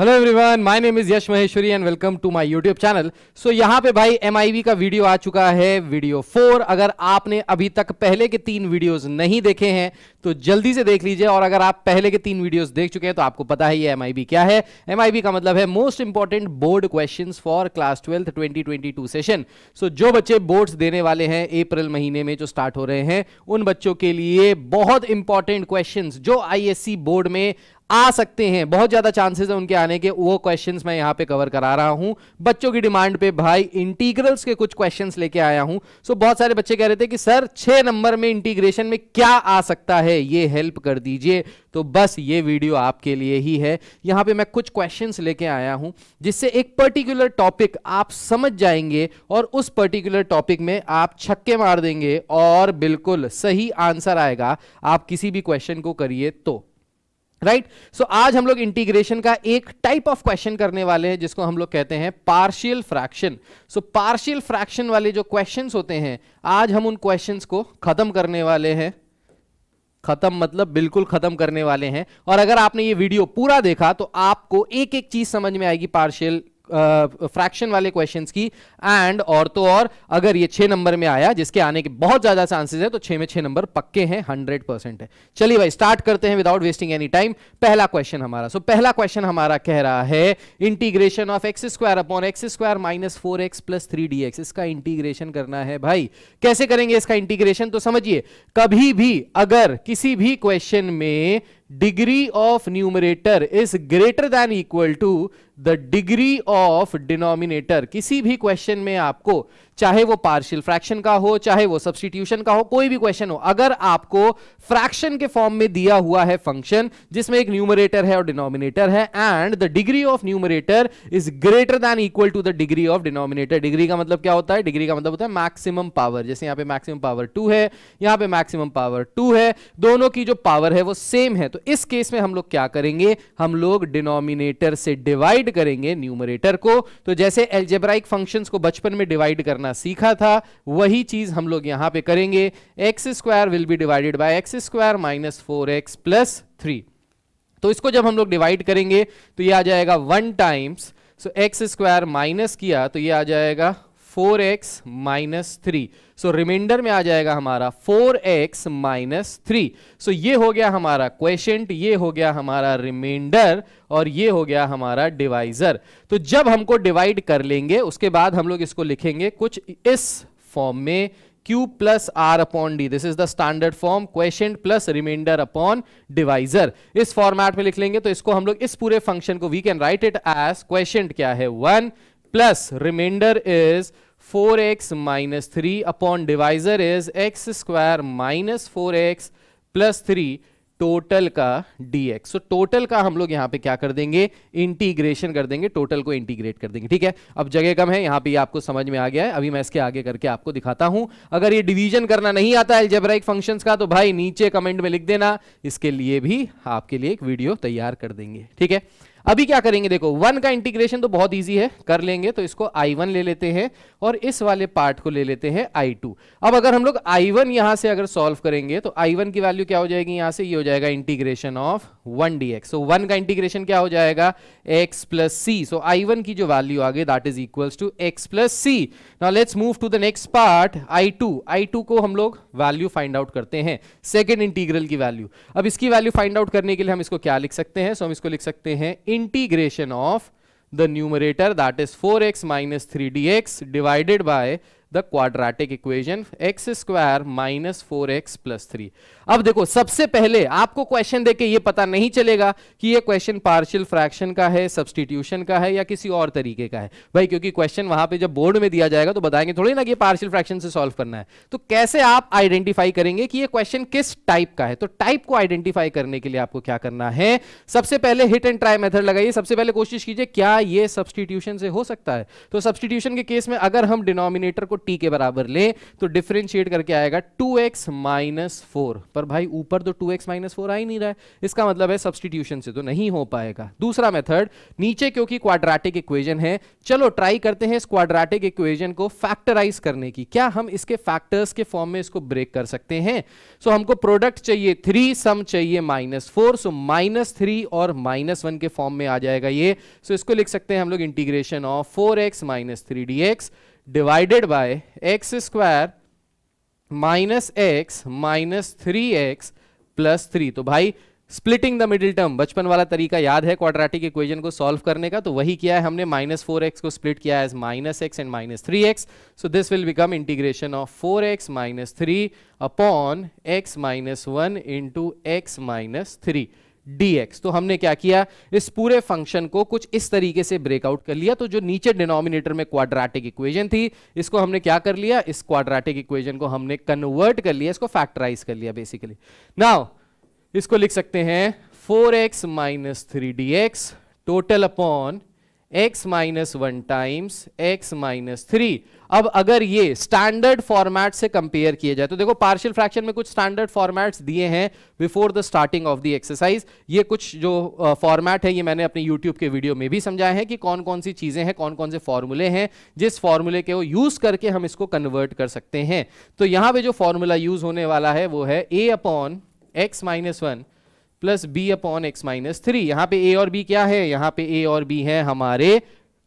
Hello everyone my name is Yash Maheshwari and welcome to my YouTube channel so यहां पे भाई M का video आ चुका है वीडियो फोर अगर आपने अभी तक पहले के तीन वीडियोस नहीं देखे हैं तो जल्दी से देख लीजिए और अगर आप पहले के तीन वीडियोस देख चुके हैं तो आपको पता है ये एम क्या है एम का मतलब है most important board question for class twelfth twenty session so जो बच्चे बोर्ड देने वाले हैं अप्रैल महीने में जो स्टार्ट हो रहे हैं उन बच्चों के लिए बहुत इंपॉर्टेंट क्वेश्चन जो आई बोर्ड में आ सकते हैं बहुत ज़्यादा चांसेस हैं उनके आने के वो क्वेश्चंस मैं यहां पे कवर करा रहा हूं बच्चों की डिमांड पे भाई इंटीग्रल्स के कुछ क्वेश्चंस लेके आया हूं सो बहुत सारे बच्चे कह रहे थे कि सर छह नंबर में इंटीग्रेशन में क्या आ सकता है ये हेल्प कर दीजिए तो बस ये वीडियो आपके लिए ही है यहां पर मैं कुछ क्वेश्चन लेके आया हूं जिससे एक पर्टिकुलर टॉपिक आप समझ जाएंगे और उस पर्टिकुलर टॉपिक में आप छक्के मार देंगे और बिल्कुल सही आंसर आएगा आप किसी भी क्वेश्चन को करिए तो राइट right? सो so, आज हम लोग इंटीग्रेशन का एक टाइप ऑफ क्वेश्चन करने वाले हैं जिसको हम लोग कहते हैं partial fraction so partial fraction वाले जो क्वेश्चंस होते हैं आज हम उन क्वेश्चंस को खत्म करने वाले हैं खत्म मतलब बिल्कुल खत्म करने वाले हैं और अगर आपने ये वीडियो पूरा देखा तो आपको एक एक चीज समझ में आएगी पार्शियल फ्रैक्शन वाले क्वेश्चन की एंड और तो और अगर ये छह नंबर में आया जिसके आने के बहुत ज्यादा चांसेस है तो छह में छह नंबर पक्के हैं हंड्रेड परसेंट है चलिए भाई स्टार्ट करते हैं विदाउट वेस्टिंग एनी टाइम पहला क्वेश्चन हमारा सो so, पहला क्वेश्चन हमारा कह रहा है integration of x square upon x square minus four X plus three D X इसका इंटीग्रेशन करना है भाई कैसे करेंगे इसका इंटीग्रेशन तो समझिए कभी भी अगर किसी भी क्वेश्चन में degree of numerator is greater than equal to the degree of denominator किसी भी क्वेश्चन में आपको चाहे वो पार्शियल फ्रैक्शन का हो चाहे वो सब्सटीट्यूशन का हो कोई भी क्वेश्चन हो अगर आपको फ्रैक्शन के फॉर्म में दिया हुआ है फंक्शन जिसमें एक न्यूमरेटर है और डिनोमिनेटर है and the degree of numerator is greater than equal to the degree of denominator degree का मतलब क्या होता है डिग्री का मतलब होता है मैक्सिमम पावर जैसे यहाँ पे मैक्सिमम पावर टू है यहां पे मैक्सिमम पावर टू है दोनों की जो पावर है वो सेम है तो इस केस में हम लोग क्या करेंगे हम लोग डिनोमिनेटर से डिवाइड डिवाइड करेंगे न्यूमरेटर को तो जैसे एल्जेब्राइक फंक्शन को बचपन में डिवाइड करना सीखा था वही चीज हम लोग यहां पे करेंगे X square will be divided by X square minus four X plus three तो इसको जब हम लोग डिवाइड करेंगे तो ये आ जाएगा one times so x square minus किया तो ये आ जाएगा four x minus three so remainder में आ जाएगा हमारा four x minus three so ये हो गया हमारा क्वेश्चन ये हो गया हमारा रिमाइंडर और ये हो गया हमारा डिवाइजर तो जब हमको डिवाइड कर लेंगे उसके बाद हम लोग इसको लिखेंगे कुछ इस फॉर्म में q plus R upon D this is the standard form question plus reminder upon divisor इस फॉर्मेट में लिख लेंगे तो इसको हम लोग इस पूरे फंक्शन को we can write it as question क्या है one plus remainder is four x minus three upon divisor is X square minus four X plus three total का dx सो so, टोटल का हम लोग यहाँ पे क्या कर देंगे इंटीग्रेशन कर देंगे टोटल को इंटीग्रेट कर देंगे ठीक है अब जगह कम है यहाँ पे आपको समझ में आ गया है अभी मैं इसके आगे करके आपको दिखाता हूं अगर ये डिवीजन करना नहीं आता है एल्जेब्राइक फंक्शंस का तो भाई नीचे कमेंट में लिख देना इसके लिए भी आपके लिए एक वीडियो तैयार कर देंगे ठीक है अभी क्या करेंगे देखो वन का इंटीग्रेशन तो बहुत ईजी है कर लेंगे तो इसको आई वन ले लेते हैं और इस वाले पार्ट को ले लेते हैं आई टू अब अगर हम लोग आई वन यहां से अगर सॉल्व करेंगे तो आई वन की वैल्यू क्या हो जाएगी यहां से ये यह हो जाएगा integration of one D X so one का इंटीग्रेशन क्या हो जाएगा x plus C so I one की जो वैल्यू आ गई that is equal to x plus C now let's move to the next part I two I two को हम लोग वैल्यू फाइंड आउट करते हैं सेकेंड इंटीग्रल की वैल्यू अब इसकी वैल्यू फाइंड आउट करने के लिए हम इसको क्या लिख सकते हैं सो so, हम इसको लिख सकते हैं integration of the numerator that is four x minus three D X divided by the quadratic equation X square minus four X plus three अब देखो सबसे पहले आपको क्वेश्चन देके ये पता नहीं चलेगा कि ये क्वेश्चन पार्शियल फ्रैक्शन का है सब्सटीट्यूशन का है या किसी और तरीके का है भाई क्योंकि क्वेश्चन वहां पे जब बोर्ड में दिया जाएगा तो बताएंगे थोड़ी ना कि पार्शियल फ्रैक्शन से सॉल्व करना है तो कैसे आप आइडेंटिफाई करेंगे कि यह क्वेश्चन किस टाइप का है तो टाइप को आइडेंटिफाई करने के लिए आपको क्या करना है सबसे पहले हिट एंड ट्राई मेथड लगाइए सबसे पहले कोशिश कीजिए क्या यह सब्सटीट्यूशन से हो सकता है तो सब्सटीट्यूशन के केस में अगर हम डिनोमिनेटर को टी के बराबर ले तो डिफ्रेंशिएट करके आएगा टू एक्स माइनस फोर पर भाई ऊपर तो टू एक्स माइनस फोर आ ही नहीं रहा है इसका मतलब है सब्सटीट्यूशन से तो नहीं हो पाएगा दूसरा मेथड नीचे क्योंकि क्वाड्राटिक इक्वेजन है चलो ट्राई करते हैं इस क्वाड्राटिक इक्वेजन को फैक्टराइज करने की क्या हम इसके फैक्टर्स के फॉर्म में इसको ब्रेक कर सकते हैं सो so, हमको प्रोडक्ट चाहिए थ्री सम चाहिए minus four so minus three और माइनस वन के फॉर्म में आ जाएगा ये सो so, इसको लिख सकते हैं हम लोग integration of four x minus three D X divided by X square minus X minus three X plus three तो भाई स्प्लिटिंग द मिडिल टर्म बचपन वाला तरीका याद है क्वाड्रेटिक इक्वेशन को सॉल्व करने का तो वही किया है हमने माइनस फोर एक्स को स्प्लिट किया as minus x and minus three x so this will become integration of four x minus three upon x minus one into x minus three dx तो हमने क्या किया इस पूरे फंक्शन को कुछ इस तरीके से ब्रेकआउट कर लिया तो जो नीचे डिनोमिनेटर में क्वाड्रेटिक इक्वेशन थी इसको हमने क्या कर लिया इस क्वाड्रेटिक इक्वेशन को हमने कन्वर्ट कर लिया इसको फैक्टराइज कर लिया बेसिकली नाउ इसको लिख सकते हैं 4x x minus three total upon x minus one times x minus three अब अगर ये स्टैंडर्ड फॉर्मेट से कंपेयर किया जाए तो देखो पार्शियल फ्रैक्शन में कुछ स्टैंडर्ड फॉर्मेट्स दिए हैं before the starting of the exercise ये कुछ जो फॉर्मेट uh, है ये मैंने अपने यूट्यूब के वीडियो में भी समझाया है कि कौन कौन सी चीज़ें हैं कौन कौन से फॉर्मूले हैं जिस फॉर्मूले के वो यूज़ करके हम इसको कन्वर्ट कर सकते हैं तो यहां पर जो फॉर्मूला यूज़ होने वाला है वो है a upon x minus one plus B upon x minus three यहां पे ए और बी क्या है यहाँ पे ए और बी है हमारे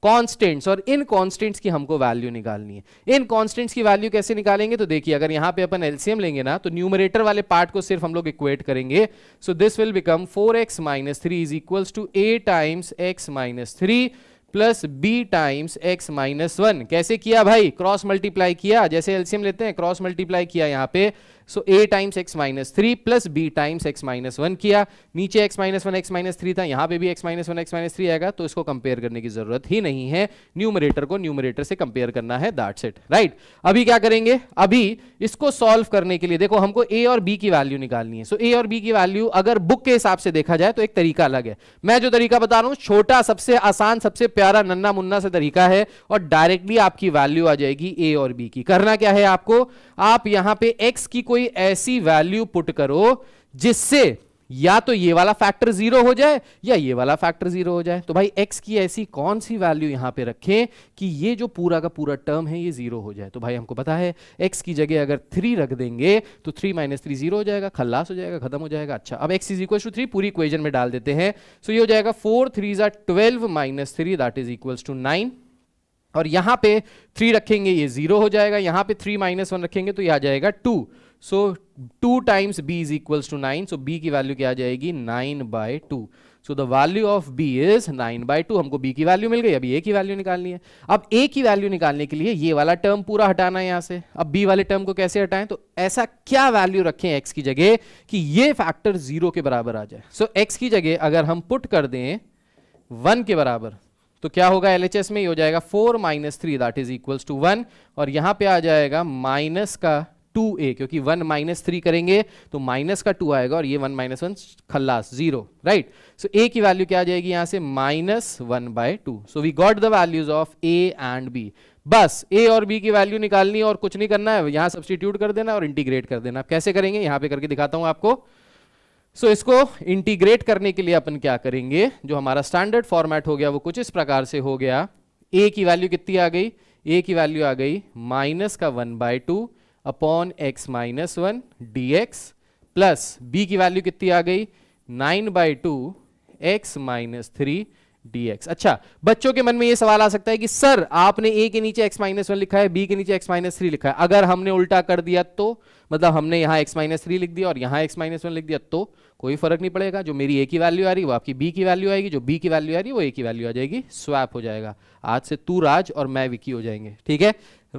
कॉन्स्टेंट्स और इन कॉन्स्टेंट्स की हमको वैल्यू निकालनी है इन कॉन्स्टेंट्स की वैल्यू कैसे निकालेंगे तो देखिए अगर यहाँ पे अपन एलसीएम लेंगे ना तो न्यूमरेटर वाले पार्ट को सिर्फ हम लोग इक्वेट करेंगे so this will become four x minus three is equals to A times x minus three plus B times x minus one कैसे किया भाई क्रॉस मल्टीप्लाई किया जैसे एलसीएम लेते हैं क्रॉस मल्टीप्लाई किया यहाँ पे so a times x minus three plus B times x minus one किया नीचे x minus one x minus three था यहां पे भी x minus one x minus three आएगा तो इसको कंपेयर करने की जरूरत ही नहीं है न्यूमरेटर को न्यूमरेटर से कंपेयर करना है दैट सेट राइट अभी क्या करेंगे अभी इसको सॉल्व करने के लिए देखो हमको ए और बी की वैल्यू निकालनी है सो ए और बी की वैल्यू अगर बुक के हिसाब से देखा जाए तो एक तरीका अलग है मैं जो तरीका बता रहा हूं छोटा सबसे आसान सबसे प्यारा नन्ना मुन्ना से तरीका है और डायरेक्टली आपकी वैल्यू आ जाएगी ए और बी की करना क्या है आपको आप यहां पे x की कोई ऐसी वैल्यू पुट करो जिससे या तो ये वाला फैक्टर जीरो हो जाए या ये वाला फैक्टर जीरो हो जाए तो भाई x की ऐसी कौन सी वैल्यू यहां पे रखें कि ये जो पूरा का पूरा टर्म है ये जीरो हो जाए तो भाई हमको पता है x की जगह अगर थ्री रख देंगे तो थ्री माइनस थ्री जीरो हो जाएगा खल्लास हो जाएगा खत्म हो जाएगा अच्छा अब x is equal to three पूरी इक्वेजन में डाल देते हैं सो so ये हो जाएगा फोर थ्री जार twelve minus three that is equals to nine और यहां पे थ्री रखेंगे ये जीरो हो जाएगा यहां पे थ्री माइनस वन रखेंगे तो ये आ जाएगा two so two times b is equals to nine so B की वैल्यू क्या आ जाएगी nine by two so the value of b is nine by two हमको बी की वैल्यू मिल गई अभी ए की वैल्यू निकालनी है अब ए की वैल्यू निकालने के लिए ये वाला टर्म पूरा हटाना है यहां से अब बी वाले टर्म को कैसे हटाएं तो ऐसा क्या वैल्यू रखें एक्स की जगह कि ये फैक्टर जीरो के बराबर आ जाए सो so, एक्स की जगह अगर हम पुट कर दें वन के बराबर तो क्या होगा एलएचएस में हो जाएगा four minus three that is equal to one और यहां पे आ जाएगा माइनस का टू ए क्योंकि वन माइनस थ्री करेंगे तो माइनस का टू आएगा और ये वन माइनस वन खल्लास जीरो राइट सो ए की वैल्यू क्या आ जाएगी यहाँ से minus one by two so we got the values of a and b बस ए और बी की वैल्यू निकालनी और कुछ नहीं करना है यहाँ सब्सटीट्यूट कर देना और इंटीग्रेट कर देना आप कैसे करेंगे यहां पे करके दिखाता हूं आपको सो so, इसको इंटीग्रेट करने के लिए अपन क्या करेंगे जो हमारा स्टैंडर्ड फॉर्मेट हो गया वो कुछ इस प्रकार से हो गया ए की वैल्यू कितनी आ गई ए की वैल्यू आ गई माइनस का one by two upon x minus one D x plus B की वैल्यू कितनी आ गई nine by two x minus three D x अच्छा बच्चों के मन में ये सवाल आ सकता है कि सर आपने ए के नीचे एक्स माइनस वन लिखा है बी के नीचे एक्स माइनस थ्री लिखा है अगर हमने उल्टा कर दिया तो मतलब हमने यहाँ x माइनस थ्री लिख दिया और यहाँ x माइनस वन लिख दिया तो कोई फर्क नहीं पड़ेगा जो मेरी ए की वैल्यू आ रही वो आपकी बी की वैल्यू आएगी जो बी की वैल्यू आ रही है वो ए की वैल्यू आ जाएगी स्वैप हो जाएगा आज से तू राज और मैं विकी हो जाएंगे ठीक है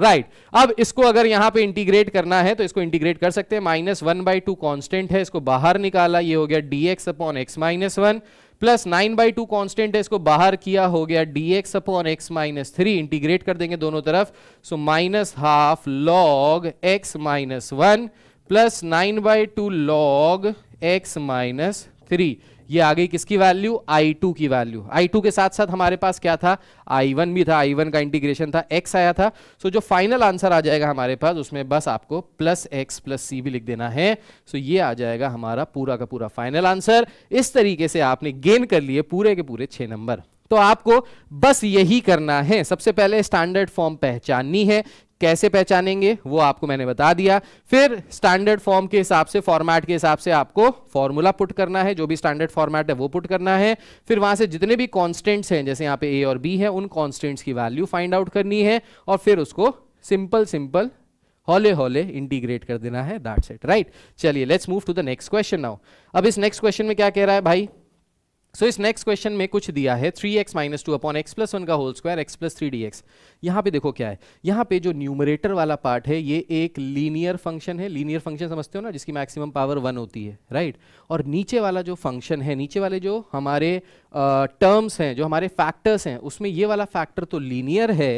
राइट right. अब इसको अगर यहां पे इंटीग्रेट करना है तो इसको इंटीग्रेट कर सकते हैं minus one by two constant है इसको बाहर निकाला ये हो गया d x upon x minus one plus nine by two constant है इसको बाहर किया हो गया d x upon x minus three integrate कर देंगे दोनों तरफ so minus half log x minus one plus nine by two log x minus three ये आ गई किसकी वैल्यू I2 की वैल्यू I2 के साथ साथ हमारे पास क्या था I1 भी था I1 का इंटीग्रेशन था x आया था सो so, जो फाइनल आंसर आ जाएगा हमारे पास उसमें बस आपको प्लस एक्स प्लस सी भी लिख देना है सो so, ये आ जाएगा हमारा पूरा का पूरा फाइनल आंसर इस तरीके से आपने गेन कर लिए पूरे के पूरे छः नंबर तो आपको बस यही करना है सबसे पहले स्टैंडर्ड फॉर्म पहचाननी है कैसे पहचानेंगे वो आपको मैंने बता दिया फिर स्टैंडर्ड फॉर्म के हिसाब से फॉर्मेट के हिसाब से आपको फॉर्मूला पुट करना है जो भी स्टैंडर्ड फॉर्मेट है वो पुट करना है फिर वहां से जितने भी कॉन्स्टेंट्स हैं जैसे यहाँ पे ए और बी है उन कॉन्स्टेंट्स की वैल्यू फाइंड आउट करनी है और फिर उसको सिंपल सिंपल हौले हौले इंटीग्रेट कर देना है दैट्स इट राइट चलिए let's move to the next question now अब इस नेक्स्ट क्वेश्चन में क्या कह रहा है भाई सो so, इस नेक्स्ट क्वेश्चन में कुछ दिया है three x minus two upon x plus one का whole square x plus three D x यहाँ पे देखो क्या है यहाँ पे जो न्यूमरेटर वाला पार्ट है ये एक लीनियर फंक्शन है लीनियर फंक्शन समझते हो ना जिसकी मैक्सिमम पावर वन होती है राइट और नीचे वाला जो फंक्शन है नीचे वाले जो हमारे टर्म्स हैं जो हमारे फैक्टर्स हैं उसमें ये वाला फैक्टर तो लीनियर है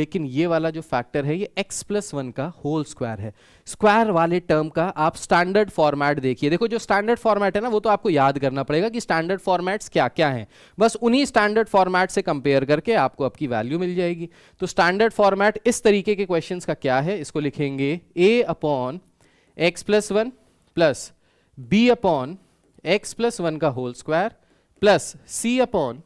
लेकिन ये वाला जो फैक्टर है ये एक्स प्लस वन का होल स्क्वायर है स्क्वायर वाले टर्म का आप स्टैंडर्ड फॉर्मेट देखिए देखो जो स्टैंडर्ड फॉर्मेट है ना वो तो आपको याद करना पड़ेगा कि स्टैंडर्ड फॉर्मेट्स क्या क्या हैं बस उन्हीं स्टैंडर्ड फॉर्मेट से कंपेयर करके आपको आपकी वैल्यू मिल जाएगी तो स्टैंडर्ड फॉर्मेट इस तरीके के क्वेश्चंस का क्या है इसको लिखेंगे ए upon x plus one plus B upon x plus one का होल स्क्वायर प्लस सी अपॉन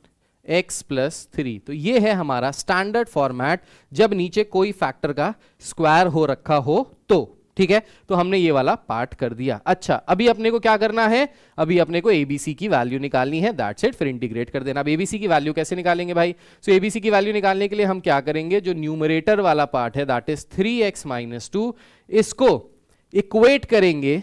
एक्स प्लस थ्री तो ये है हमारा स्टैंडर्ड फॉर्मेट जब नीचे कोई फैक्टर का स्क्वायर हो रखा हो तो ठीक है तो हमने ये वाला पार्ट कर दिया अच्छा अभी अपने को क्या करना है अभी अपने को एबीसी की वैल्यू निकालनी है दैट सेट फिर इंटीग्रेट कर देना अब एबीसी की वैल्यू कैसे निकालेंगे भाई सो so, एबीसी की वैल्यू निकालने के लिए हम क्या करेंगे जो न्यूमरेटर वाला पार्ट है that is three x minus two इसको इक्वेट करेंगे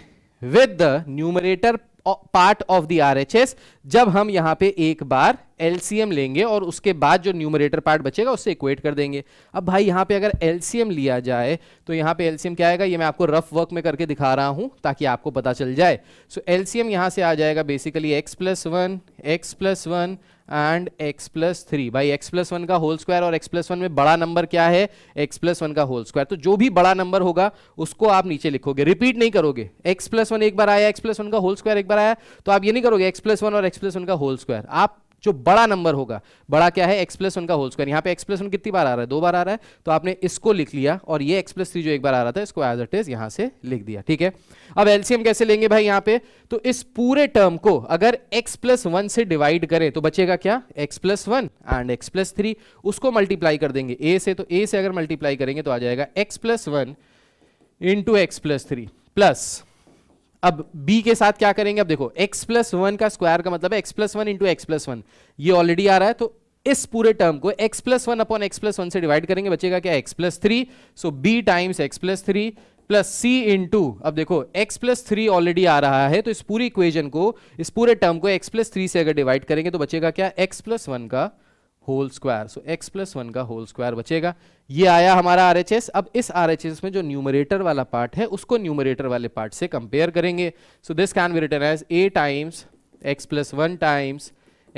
with the numerator part of the RHS जब हम यहां पे एक बार एलसीएम लेंगे और उसके बाद जो न्यूमरेटर पार्ट बचेगा उससे इक्वेट कर देंगे अब भाई यहां पे अगर एलसीएम लिया जाए तो यहां पे एलसीएम क्या आएगा ये मैं आपको रफ वर्क में करके दिखा रहा हूं ताकि आपको पता चल जाए सो एलसीएम यहां से आ जाएगा basically x plus one x plus one and x plus three भाई एक्स प्लस वन का होल स्क्वायर और x प्लस वन में बड़ा नंबर क्या है x प्लस वन का होल स्क्वायर तो जो भी बड़ा नंबर होगा उसको आप नीचे लिखोगे रिपीट नहीं करोगे x प्लस वन एक बार आया x प्लस वन का होल स्क्वायर एक बार आया तो आप ये नहीं करोगे x प्लस वन और x प्लस वन का होल स्क्वायर आप जो बड़ा नंबर होगा बड़ा क्या है एक्स प्लस वन का होल स्क्वायर यहाँ पे एक्स प्लस वन कितनी बार आ रहा है दो बार आ रहा है तो आपने इसको लिख लिया और ये एक्स प्लस थ्री जो एक बार आ रहा था इसको एज इट इज यहाँ से लिख दिया ठीक है अब एलसीएम कैसे लेंगे भाई यहाँ पे तो इस पूरे टर्म को अगर एक्स प्लस वन से डिवाइड करें तो बचेगा क्या x plus one and x plus three उसको मल्टीप्लाई कर देंगे ए से तो ए से अगर मल्टीप्लाई करेंगे तो आ जाएगा x plus one into x plus three plus अब b के साथ क्या करेंगे अब देखो x प्लस वन का स्क्वायर का मतलब है x plus one into x plus one ये ऑलरेडी आ रहा है तो इस पूरे टर्म को x plus one upon x plus one से डिवाइड करेंगे बचेगा क्या x plus three so b times x plus three plus c into अब देखो x प्लस थ्री ऑलरेडी आ रहा है तो इस पूरी इक्वेजन को इस पूरे टर्म को x प्लस थ्री से अगर डिवाइड करेंगे तो बचेगा क्या x प्लस वन का whole square so x plus one का होल स्क्वायर बचेगा ये आया हमारा आर अब इस आर में जो न्यूमरेटर वाला पार्ट है उसको न्यूमरेटर वाले पार्ट से कंपेयर करेंगे so this can be written as a times x plus one times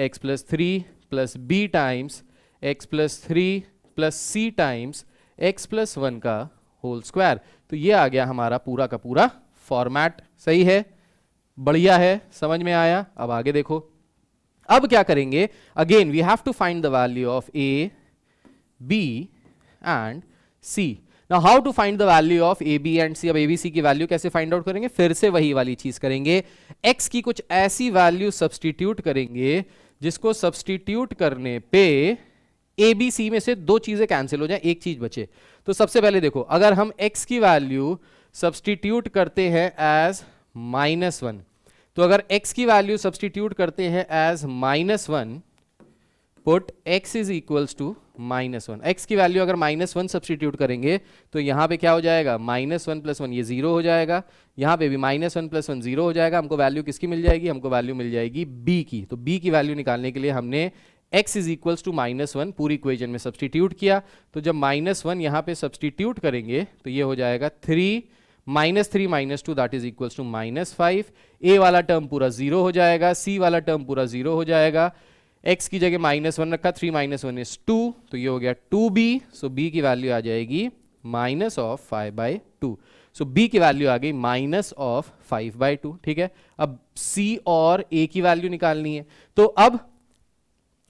x plus three plus B times x plus three plus C times x plus one का whole square तो ये आ गया हमारा पूरा का पूरा फॉर्मेट सही है बढ़िया है समझ में आया अब आगे देखो अब क्या करेंगे again we have to find the value of a b and c ना how to find the value of a b and c अब ए बी सी की वैल्यू कैसे फाइंड आउट करेंगे फिर से वही वाली चीज करेंगे एक्स की कुछ ऐसी वैल्यू सब्सटीट्यूट करेंगे जिसको सब्सटीट्यूट करने पे ए बी सी में से दो चीजें कैंसिल हो जाए एक चीज बचे तो सबसे पहले देखो अगर हम एक्स की वैल्यू सब्सटीट्यूट करते हैं एज माइनस वन तो अगर x की वैल्यू सब्सटीट्यूट करते हैं as minus one put x is equals to minus one x की वैल्यू अगर माइनस वन सब्सटीट्यूट करेंगे तो यहाँ पे क्या हो जाएगा माइनस वन प्लस वन ये जीरो हो जाएगा यहाँ पे भी minus one plus one zero हो जाएगा हमको वैल्यू किसकी मिल जाएगी हमको वैल्यू मिल जाएगी b की तो b की वैल्यू निकालने के लिए हमने x is equals to minus one पूरी इक्वेजन में सब्सटीट्यूट किया तो जब माइनस वन यहां पर सब्सटीट्यूट करेंगे तो ये हो जाएगा three minus three minus two that is equal to minus five a वाला टर्म पूरा जीरो हो जाएगा सी वाला टर्म पूरा जीरो हो जाएगा एक्स की जगह माइनस वन रखा three minus one is two तो ये हो गया टू बी सो बी की वैल्यू आ जाएगी minus of five by two so B की वैल्यू आ गई minus of five by two ठीक है अब सी और ए की वैल्यू निकालनी है तो अब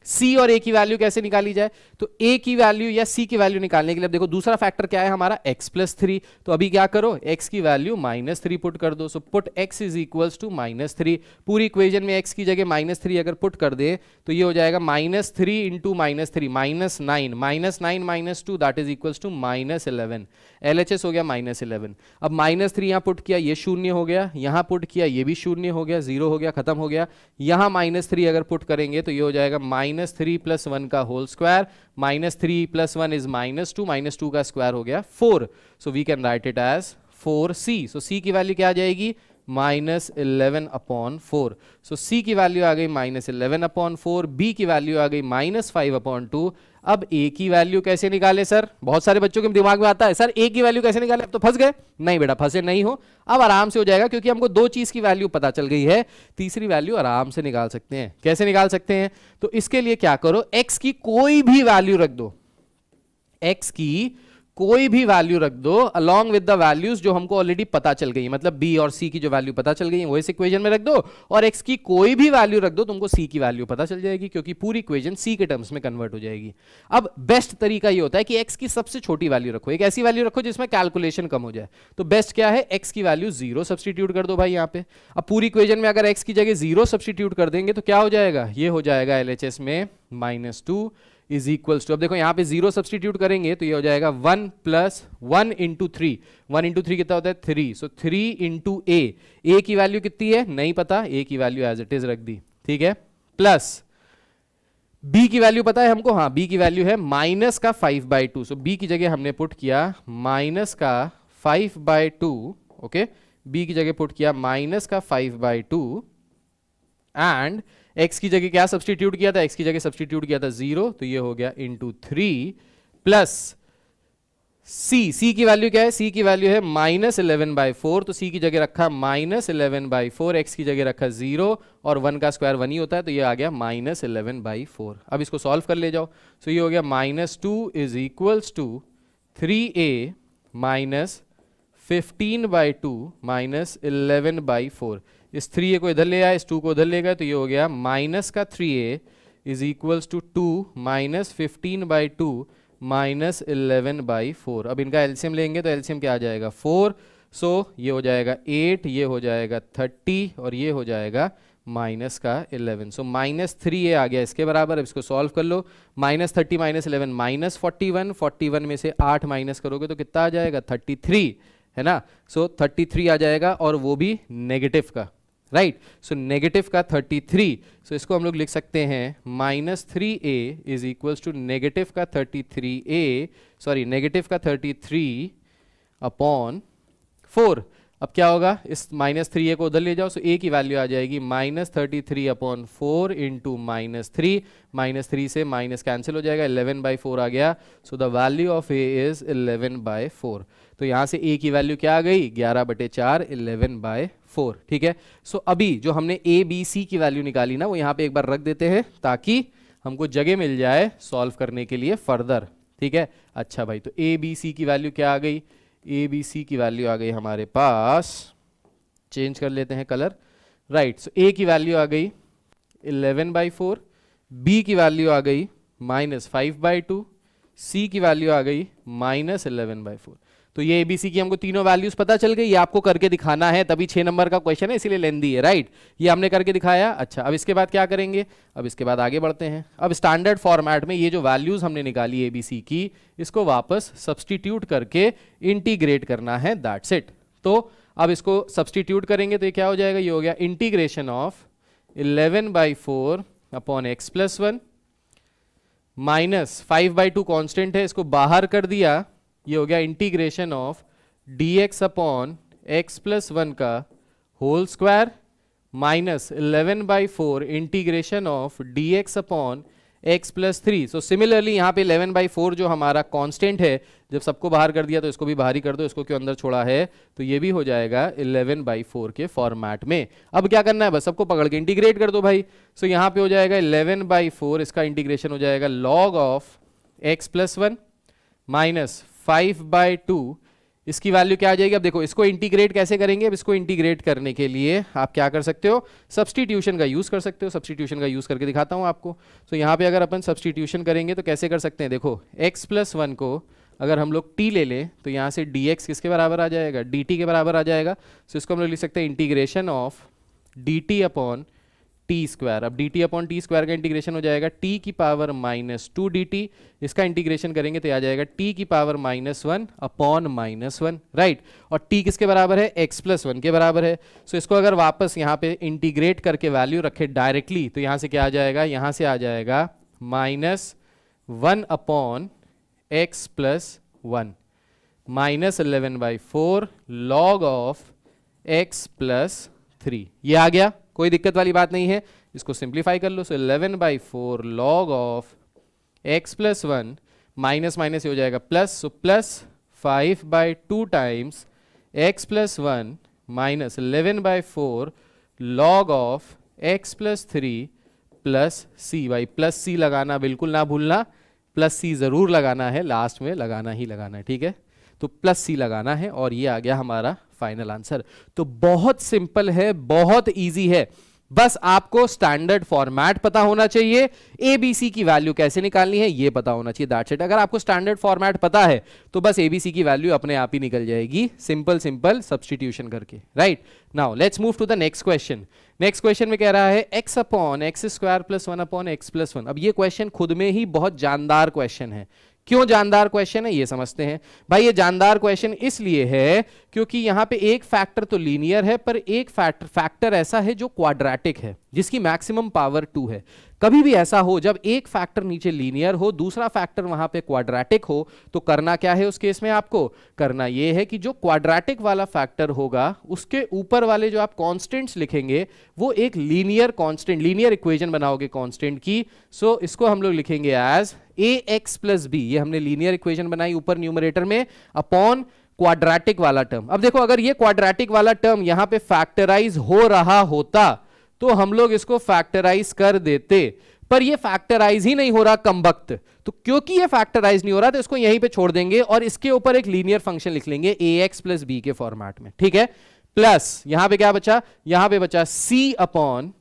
सी और ए की वैल्यू कैसे निकाली जाए तो ए की वैल्यू या सी की वैल्यू निकालने के लिए अब देखो दूसरा फैक्टर क्या है हमारा एक्स प्लस थ्री तो अभी क्या करो एक्स की वैल्यू माइनस थ्री पुट कर दो so put x is equals to minus three पूरी इक्वेजन में एक्स की जगह माइनस थ्री अगर पुट कर दे तो ये हो जाएगा minus three into minus three minus nine minus nine minus two that is equals to minus eleven L H S हो गया माइनस इलेवन अब माइनस थ्री यहाँ पुट किया ये शून्य हो गया यहाँ पुट किया ये भी शून्य हो गया जीरो हो गया खत्म हो गया यहाँ माइनस थ्री अगर पुट करेंगे तो ये हो जाएगा minus minus three plus one का whole square minus three plus one is minus two minus two का स्क्वायर हो गया four so we can write it as four c so c की वैल्यू क्या आ जाएगी minus eleven upon four so c की value आ गई minus eleven upon four B की वैल्यू आ गई माइनस फाइव अपॉन टू अब ए की वैल्यू कैसे निकाले सर बहुत सारे बच्चों के दिमाग में आता है सर ए की वैल्यू कैसे निकाले अब तो फंस गए नहीं बेटा फंसे नहीं हो अब आराम से हो जाएगा क्योंकि हमको दो चीज की वैल्यू पता चल गई है तीसरी वैल्यू आराम से निकाल सकते हैं कैसे निकाल सकते हैं तो इसके लिए क्या करो एक्स की कोई भी वैल्यू रख दो एक्स की कोई भी वैल्यू रख दो अलॉन्ग विद द वैल्यूज जो हमको ऑलरेडी पता चल गई मतलब बी और सी की जो वैल्यू पता चल गई वो इस इक्वेजन में रख दो और एक्स की कोई भी वैल्यू रख दो तुमको सी की वैल्यू पता चल जाएगी क्योंकि पूरी इक्वेजन सी के टर्म्स में कन्वर्ट हो जाएगी अब बेस्ट तरीका ये होता है कि एक्स की सबसे छोटी वैल्यू रखो एक ऐसी वैल्यू रखो जिसमें कैलकुलेशन कम हो जाए तो बेस्ट क्या है एक्स की वैल्यू जीरो सब्सटीट्यूट कर दो भाई यहाँ पे अब पूरी इक्वेजन में अगर एक्स की जगह जीरो सब्सटीट्यूट कर देंगे तो क्या हो जाएगा ये हो जाएगा एल में minus two is equals to अब देखो यहां पे जीरो सब्सटीट्यूट करेंगे तो ये हो जाएगा one plus one into three one into three कितना होता है three so three into a ए की वैल्यू कितनी है नहीं पता ए की वैल्यू एज इट इज रख दी ठीक है प्लस बी की वैल्यू पता है हमको हाँ बी की वैल्यू है माइनस का five by two so B की जगह हमने पुट किया माइनस का five by two okay b की जगह पुट किया माइनस का five by two and x की जगह क्या सब्सटीट्यूट किया था एक्स की जगह सब्सटीट्यूट किया था जीरो तो ये हो गया into three plus c c की वैल्यू क्या है सी की वैल्यू है माइनस इलेवन बाई फोर तो सी की जगह रखा minus eleven by four X की जगह रखा जीरो और वन का स्क्वायर वन ही होता है तो ये आ गया माइनस इलेवन बाई फोर अब इसको सॉल्व कर ले जाओ सो so ये हो गया minus two is equals to three a minus fifteen by two minus eleven by four इस थ्री ए को इधर ले आए इस टू को इधर ले गए तो ये हो गया माइनस का three a is equals to two minus fifteen by two minus eleven by four अब इनका एल्सियम लेंगे तो एल्शियम क्या आ जाएगा फोर सो so, ये हो जाएगा एट ये हो जाएगा थर्टी और ये हो जाएगा माइनस का eleven so minus three a आ गया इसके बराबर अब इसको सॉल्व कर लो minus thirty minus eleven minus forty one forty one में से आठ माइनस करोगे तो कितना आ जाएगा थर्टी थ्री है ना सो थर्टी थ्री आ जाएगा और वो भी नेगेटिव का राइट सो नेगेटिव का 33 सो so इसको हम लोग लिख सकते हैं minus three a is equals to negative का 33 ए सॉरी नेगेटिव का 33 अपॉन फोर अब क्या होगा इस माइनस थ्री ए को उधर ले जाओ सो so ए की वैल्यू आ जाएगी minus thirty three upon four into minus three minus three से माइनस कैंसिल हो जाएगा इलेवन बाई फोर आ गया so the value of A is eleven by four तो यहां से ए की वैल्यू क्या आ गई ग्यारह बटे चार इलेवन बाय फोर ठीक है सो so, अभी जो हमने ए बी सी की वैल्यू निकाली ना वो यहाँ पे एक बार रख देते हैं ताकि हमको जगह मिल जाए सॉल्व करने के लिए फर्दर ठीक है अच्छा भाई तो ए बी सी की वैल्यू क्या आ गई ए बी सी की वैल्यू आ गई हमारे पास चेंज कर लेते हैं कलर राइट सो ए की वैल्यू आ गई इलेवन बाई फोर बी की वैल्यू आ गई minus five by two c की वैल्यू आ गई माइनस इलेवन बाई फोर तो ये एबीसी की हमको तीनों वैल्यूज पता चल गई ये आपको करके दिखाना है तभी छह नंबर का क्वेश्चन है इसीलिए लेंदी है राइट ये हमने करके दिखाया अच्छा अब इसके बाद क्या करेंगे अब इसके बाद आगे बढ़ते हैं अब स्टैंडर्ड फॉर्मेट में ये जो वैल्यूज हमने निकाली एबीसी की इसको वापस सब्सटीट्यूट करके इंटीग्रेट करना है दैट सेट तो अब इसको सब्सटीट्यूट करेंगे तो ये क्या हो जाएगा ये हो गया integration of eleven by four upon x plus one minus five by two constant है इसको बाहर कर दिया ये हो गया integration of d x upon x plus one का whole square minus eleven by four integration of d x upon x plus three so similarly यहाँ पे इलेवन बाई फोर जो हमारा कांस्टेंट है जब सबको बाहर कर दिया तो इसको भी बाहर ही कर दो इसको क्यों अंदर छोड़ा है तो ये भी हो जाएगा इलेवन बाई फोर के फॉर्मेट में अब क्या करना है बस सबको पकड़ के इंटीग्रेट कर दो भाई सो so, यहाँ पे हो जाएगा इलेवन बाई फोर इसका इंटीग्रेशन हो जाएगा log of x plus one minus five by two इसकी वैल्यू क्या आ जाएगी अब देखो इसको इंटीग्रेट कैसे करेंगे अब इसको इंटीग्रेट करने के लिए आप क्या कर सकते हो सब्सटीट्यूशन का यूज़ कर सकते हो सब्सटीट्यूशन का यूज़ करके दिखाता हूँ आपको सो so, यहाँ पे अगर अपन सब्सटीट्यूशन करेंगे तो कैसे कर सकते हैं देखो x प्लस वन को अगर हम लोग टी ले लें तो यहाँ से dx किसके बराबर आ जाएगा dt के बराबर आ जाएगा सो so, इसको हम लोग लिख सकते हैं integration of d t upon t square अब d t upon t square का इंटीग्रेशन हो जाएगा टी की power minus two D t इसका इंटीग्रेशन करेंगे तो आ जाएगा टी की power minus one upon minus one right और टी किसके बराबर है एक्स प्लस वन के बराबर है सो so इसको अगर वापस यहाँ पे इंटीग्रेट करके वैल्यू रखे डायरेक्टली तो यहाँ से क्या आ जाएगा यहाँ से आ जाएगा minus one upon x plus one minus eleven by four log of x plus three ये आ गया कोई दिक्कत वाली बात नहीं है इसको सिंप्लीफाई कर लो so eleven by four log of x plus one minus minus हो जाएगा plus so plus five by two times x plus one minus eleven by four log of x plus three plus c by plus c लगाना बिल्कुल ना भूलना plus सी ज़रूर लगाना है last में लगाना ही लगाना है ठीक है तो प्लस सी लगाना है और ये आ गया हमारा फाइनल आंसर तो बहुत सिंपल है बहुत ईजी है बस आपको स्टैंडर्ड फॉर्मेट पता होना चाहिए एबीसी की वैल्यू कैसे निकालनी है यह पता होना चाहिए दैट्स इट अगर आपको स्टैंडर्ड फॉर्मेट पता है तो बस एबीसी की वैल्यू अपने आप ही निकल जाएगी सिंपल सिंपल सब्सटीट्यूशन करके right now let's move to the next question next question में कह रहा है x upon x square plus one upon x plus one अब ये क्वेश्चन खुद में ही बहुत जानदार क्वेश्चन है क्यों जानदार क्वेश्चन है ये समझते हैं भाई ये जानदार क्वेश्चन इसलिए है क्योंकि यहां पे एक फैक्टर तो लीनियर है पर एक फैक्टर फैक्टर ऐसा है जो क्वाड्रेटिक है जिसकी मैक्सिमम पावर टू है कभी भी ऐसा हो जब एक फैक्टर नीचे लीनियर हो दूसरा फैक्टर वहां पे क्वाड्रेटिक हो तो करना क्या है उस केस में आपको करना यह है कि जो क्वाड्रेटिक वाला फैक्टर होगा उसके ऊपर वाले जो आप कॉन्स्टेंट लिखेंगे वो एक लीनियर कॉन्स्टेंट लीनियर इक्वेजन बनाओगे कॉन्स्टेंट की सो so, इसको हम लोग लिखेंगे as a x plus b ये हमने लीनियर इक्वेजन बनाई ऊपर न्यूमरेटर में अपॉन क्वाड्रेटिक वाला टर्म अब देखो अगर ये क्वाड्रेटिक वाला टर्म यहां पे फैक्टराइज हो रहा होता तो हम लोग इसको फैक्टराइज कर देते पर ये फैक्टराइज ही नहीं हो रहा कम वक्त तो क्योंकि ये फैक्टराइज नहीं हो रहा तो इसको यहीं पे छोड़ देंगे और इसके ऊपर एक लीनियर फंक्शन लिख लेंगे ए एक्स प्लस बी के फॉर्मेट में ठीक है प्लस यहां पे क्या बचा यहां पे बचा c upon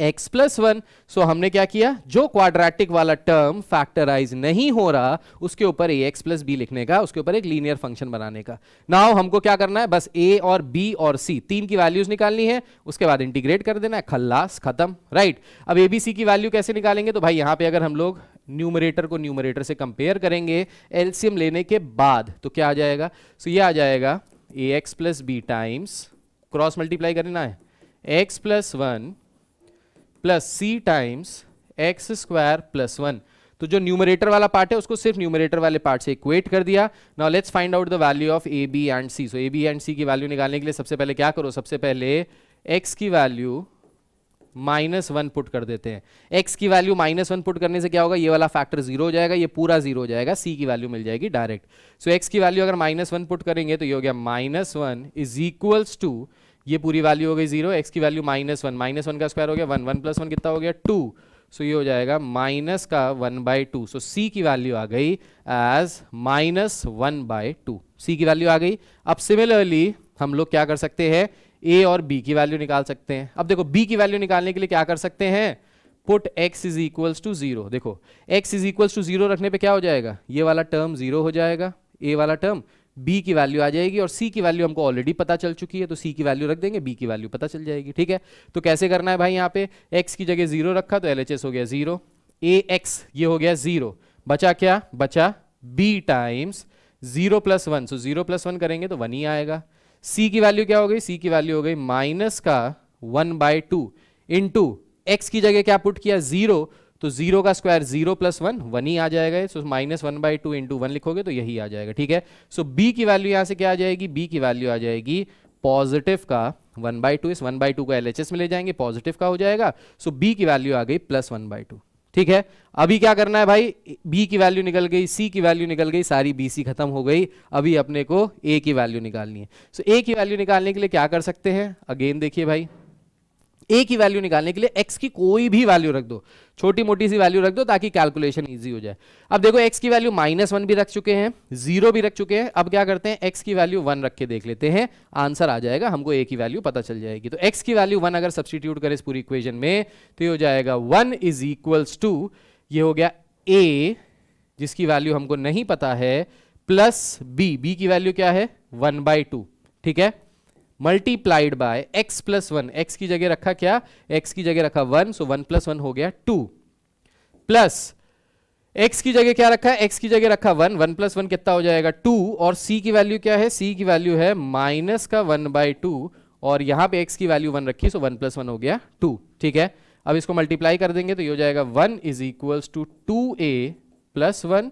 x plus one so हमने क्या किया जो क्वाड्रेटिक वाला टर्म फैक्टराइज नहीं हो रहा उसके ऊपर ए एक्स प्लस बी लिखने का उसके ऊपर एक लीनियर फंक्शन बनाने का नाउ हमको क्या करना है बस a और b और c तीन की वैल्यूज निकालनी है उसके बाद इंटीग्रेट कर देना है खल्लास खत्म राइट अब ए बी सी की वैल्यू कैसे निकालेंगे तो भाई यहां पर अगर हम लोग न्यूमरेटर को न्यूमरेटर से कंपेयर करेंगे एल्सियम लेने के बाद तो क्या आ जाएगा सो so, ये आ जाएगा a x plus B times cross multiply करना है एक्स प्लस वन प्लस सी times x square plus one तो जो न्यूमरेटर वाला पार्ट है उसको सिर्फ न्यूमरेटर वाले पार्ट से इक्वेट कर दिया now let's find out the value of a b and c so a b and c की वैल्यू निकालने के लिए सबसे पहले क्या करो सबसे पहले एक्स की वैल्यू माइनस वन पुट कर देते हैं एक्स की वैल्यू माइनस वन पुट करने से क्या होगा ये वाला फैक्टर जीरो हो जाएगा ये पूरा जीरो हो जाएगा सी की वैल्यू मिल जाएगी डायरेक्ट सो एक्स की वैल्यू अगर माइनस वन पुट करेंगे तो ये हो गया minus one is equals to ये पूरी वैल्यू हो गई जीरो एक्स की value minus one minus one का स्क्वायर हो गया वन वन प्लस वन कितना हो गया टू सो so ये हो जाएगा माइनस का one by two so c की वैल्यू आ गई as minus one by two c की वैल्यू आ गई अब सिमिलरली हम लोग क्या कर सकते हैं ए और बी की वैल्यू निकाल सकते हैं अब देखो बी की वैल्यू निकालने के लिए क्या कर सकते हैं put x is equals to zero देखो x is equals to zero रखने पर क्या हो जाएगा ये वाला टर्म जीरो हो जाएगा ए वाला टर्म बी की वैल्यू आ जाएगी और सी की वैल्यू हमको ऑलरेडी पता चल चुकी है तो सी की वैल्यू रख देंगे बी की वैल्यू पता चल जाएगी ठीक है तो कैसे करना है भाई यहाँ पे एक्स की जगह जीरो रखा तो एल हो गया जीरो ए एक्स ये हो गया जीरो बचा क्या बचा b times zero plus one so zero plus one करेंगे तो वन ही आएगा सी की वैल्यू क्या हो गई सी की वैल्यू हो गई माइनस का one by two into एक्स की जगह क्या पुट किया जीरो तो जीरो का square zero plus one one ही आ जाएगा so minus one by two into one लिखोगे तो यही आ जाएगा ठीक है सो so, बी की वैल्यू यहां से क्या आ जाएगी बी की वैल्यू आ जाएगी पॉजिटिव का वन बाई टू इस वन बाई टू का एल में ले जाएंगे पॉजिटिव का हो जाएगा सो so, बी की वैल्यू आ गई प्लस वन बाई टू ठीक है अभी क्या करना है भाई बी की वैल्यू निकल गई सी की वैल्यू निकल गई सारी बी सी खत्म हो गई अभी अपने को ए की वैल्यू निकालनी है सो so, ए की वैल्यू निकालने के लिए क्या कर सकते हैं अगेन देखिए भाई ए की वैल्यू निकालने के लिए एक्स की कोई भी वैल्यू रख दो छोटी मोटी सी वैल्यू रख दो ताकि कैलकुलेशन ईजी हो जाए अब देखो एक्स की वैल्यू माइनस वन भी रख चुके हैं जीरो भी रख चुके हैं अब क्या करते हैं एक्स की वैल्यू वन रख के देख लेते हैं आंसर आ जाएगा हमको ए की वैल्यू पता चल जाएगी तो एक्स की वैल्यू वन अगर सब्सटीट्यूट करें इस पूरी इक्वेजन में तो ये हो जाएगा वन इज इक्वल्स टू ये हो गया ए जिसकी वैल्यू हमको नहीं पता है प्लस बी बी की वैल्यू क्या है वन बाई टू ठीक है multiplied by x plus one x की जगह रखा क्या एक्स की जगह रखा one so one plus one हो गया टू प्लस एक्स की जगह क्या रखा है की जगह रखा वन वन प्लस वन कितना हो जाएगा टू और सी की वैल्यू क्या है सी की वैल्यू है माइनस का वन बाय टू और यहां पे एक्स की वैल्यू वन रखी सो वन प्लस वन हो गया टू ठीक है अब इसको मल्टीप्लाई कर देंगे तो ये हो जाएगा one is equals to two A plus one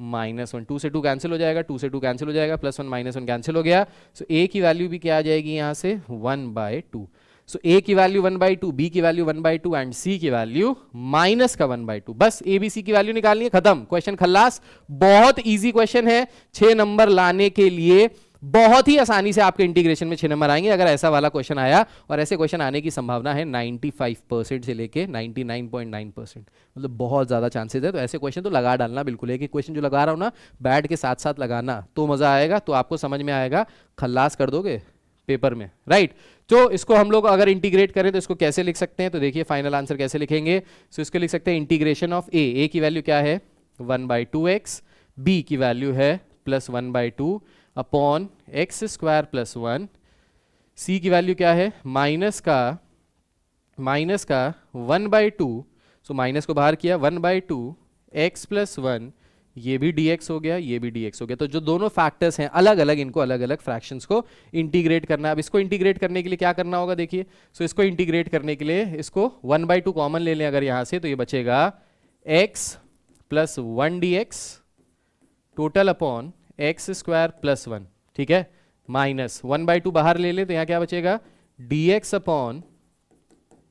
minus one two से टू कैंसिल हो जाएगा टू से टू कैंसिल हो जाएगा plus one minus one cancel हो गया सो ए की वैल्यू भी क्या आ जाएगी यहाँ से वन बाय टू सो ए की value one by two b की value one by two and c की वैल्यू माइनस का वन बाई टू बस ए बी सी की वैल्यू निकालनी है खत्म क्वेश्चन खल्लास बहुत ईजी क्वेश्चन है छह नंबर लाने के लिए बहुत ही आसानी से आपके इंटीग्रेशन में छह नंबर आएंगे अगर ऐसा वाला क्वेश्चन आया और ऐसे क्वेश्चन आने की संभावना है 95 परसेंट से लेके 99.9 परसेंट मतलब बहुत ज़्यादा चांसेस है तो ऐसे क्वेश्चन तो लगा डालना बिल्कुल एक क्वेश्चन जो लगा रहा हूं ना बैट के साथ साथ लगाना तो मज़ा आएगा तो आपको समझ में आएगा खल्लास कर दोगे पेपर में राइट तो इसको हम लोग अगर इंटीग्रेट करें तो इसको कैसे लिख सकते हैं तो देखिए फाइनल आंसर कैसे लिखेंगे सो तो इसको लिख सकते हैं इंटीग्रेशन ऑफ ए ए की वैल्यू क्या है one by two x b की वैल्यू है plus one by two upon x square plus one c की वैल्यू क्या है माइनस का माइनस का one by two so minus को बाहर किया one by two x plus one ये भी dx हो गया ये भी dx हो गया तो जो दोनों फैक्टर्स हैं अलग अलग इनको अलग अलग फ्रैक्शंस को इंटीग्रेट करना है अब इसको इंटीग्रेट करने के लिए क्या करना होगा देखिए सो so, इसको इंटीग्रेट करने के लिए इसको वन बाई टू कॉमन ले लें अगर यहाँ से तो ये बचेगा x plus one d total upon x square plus one ठीक है माइनस वन बाई टू बाहर ले ले तो यहां क्या बचेगा d x upon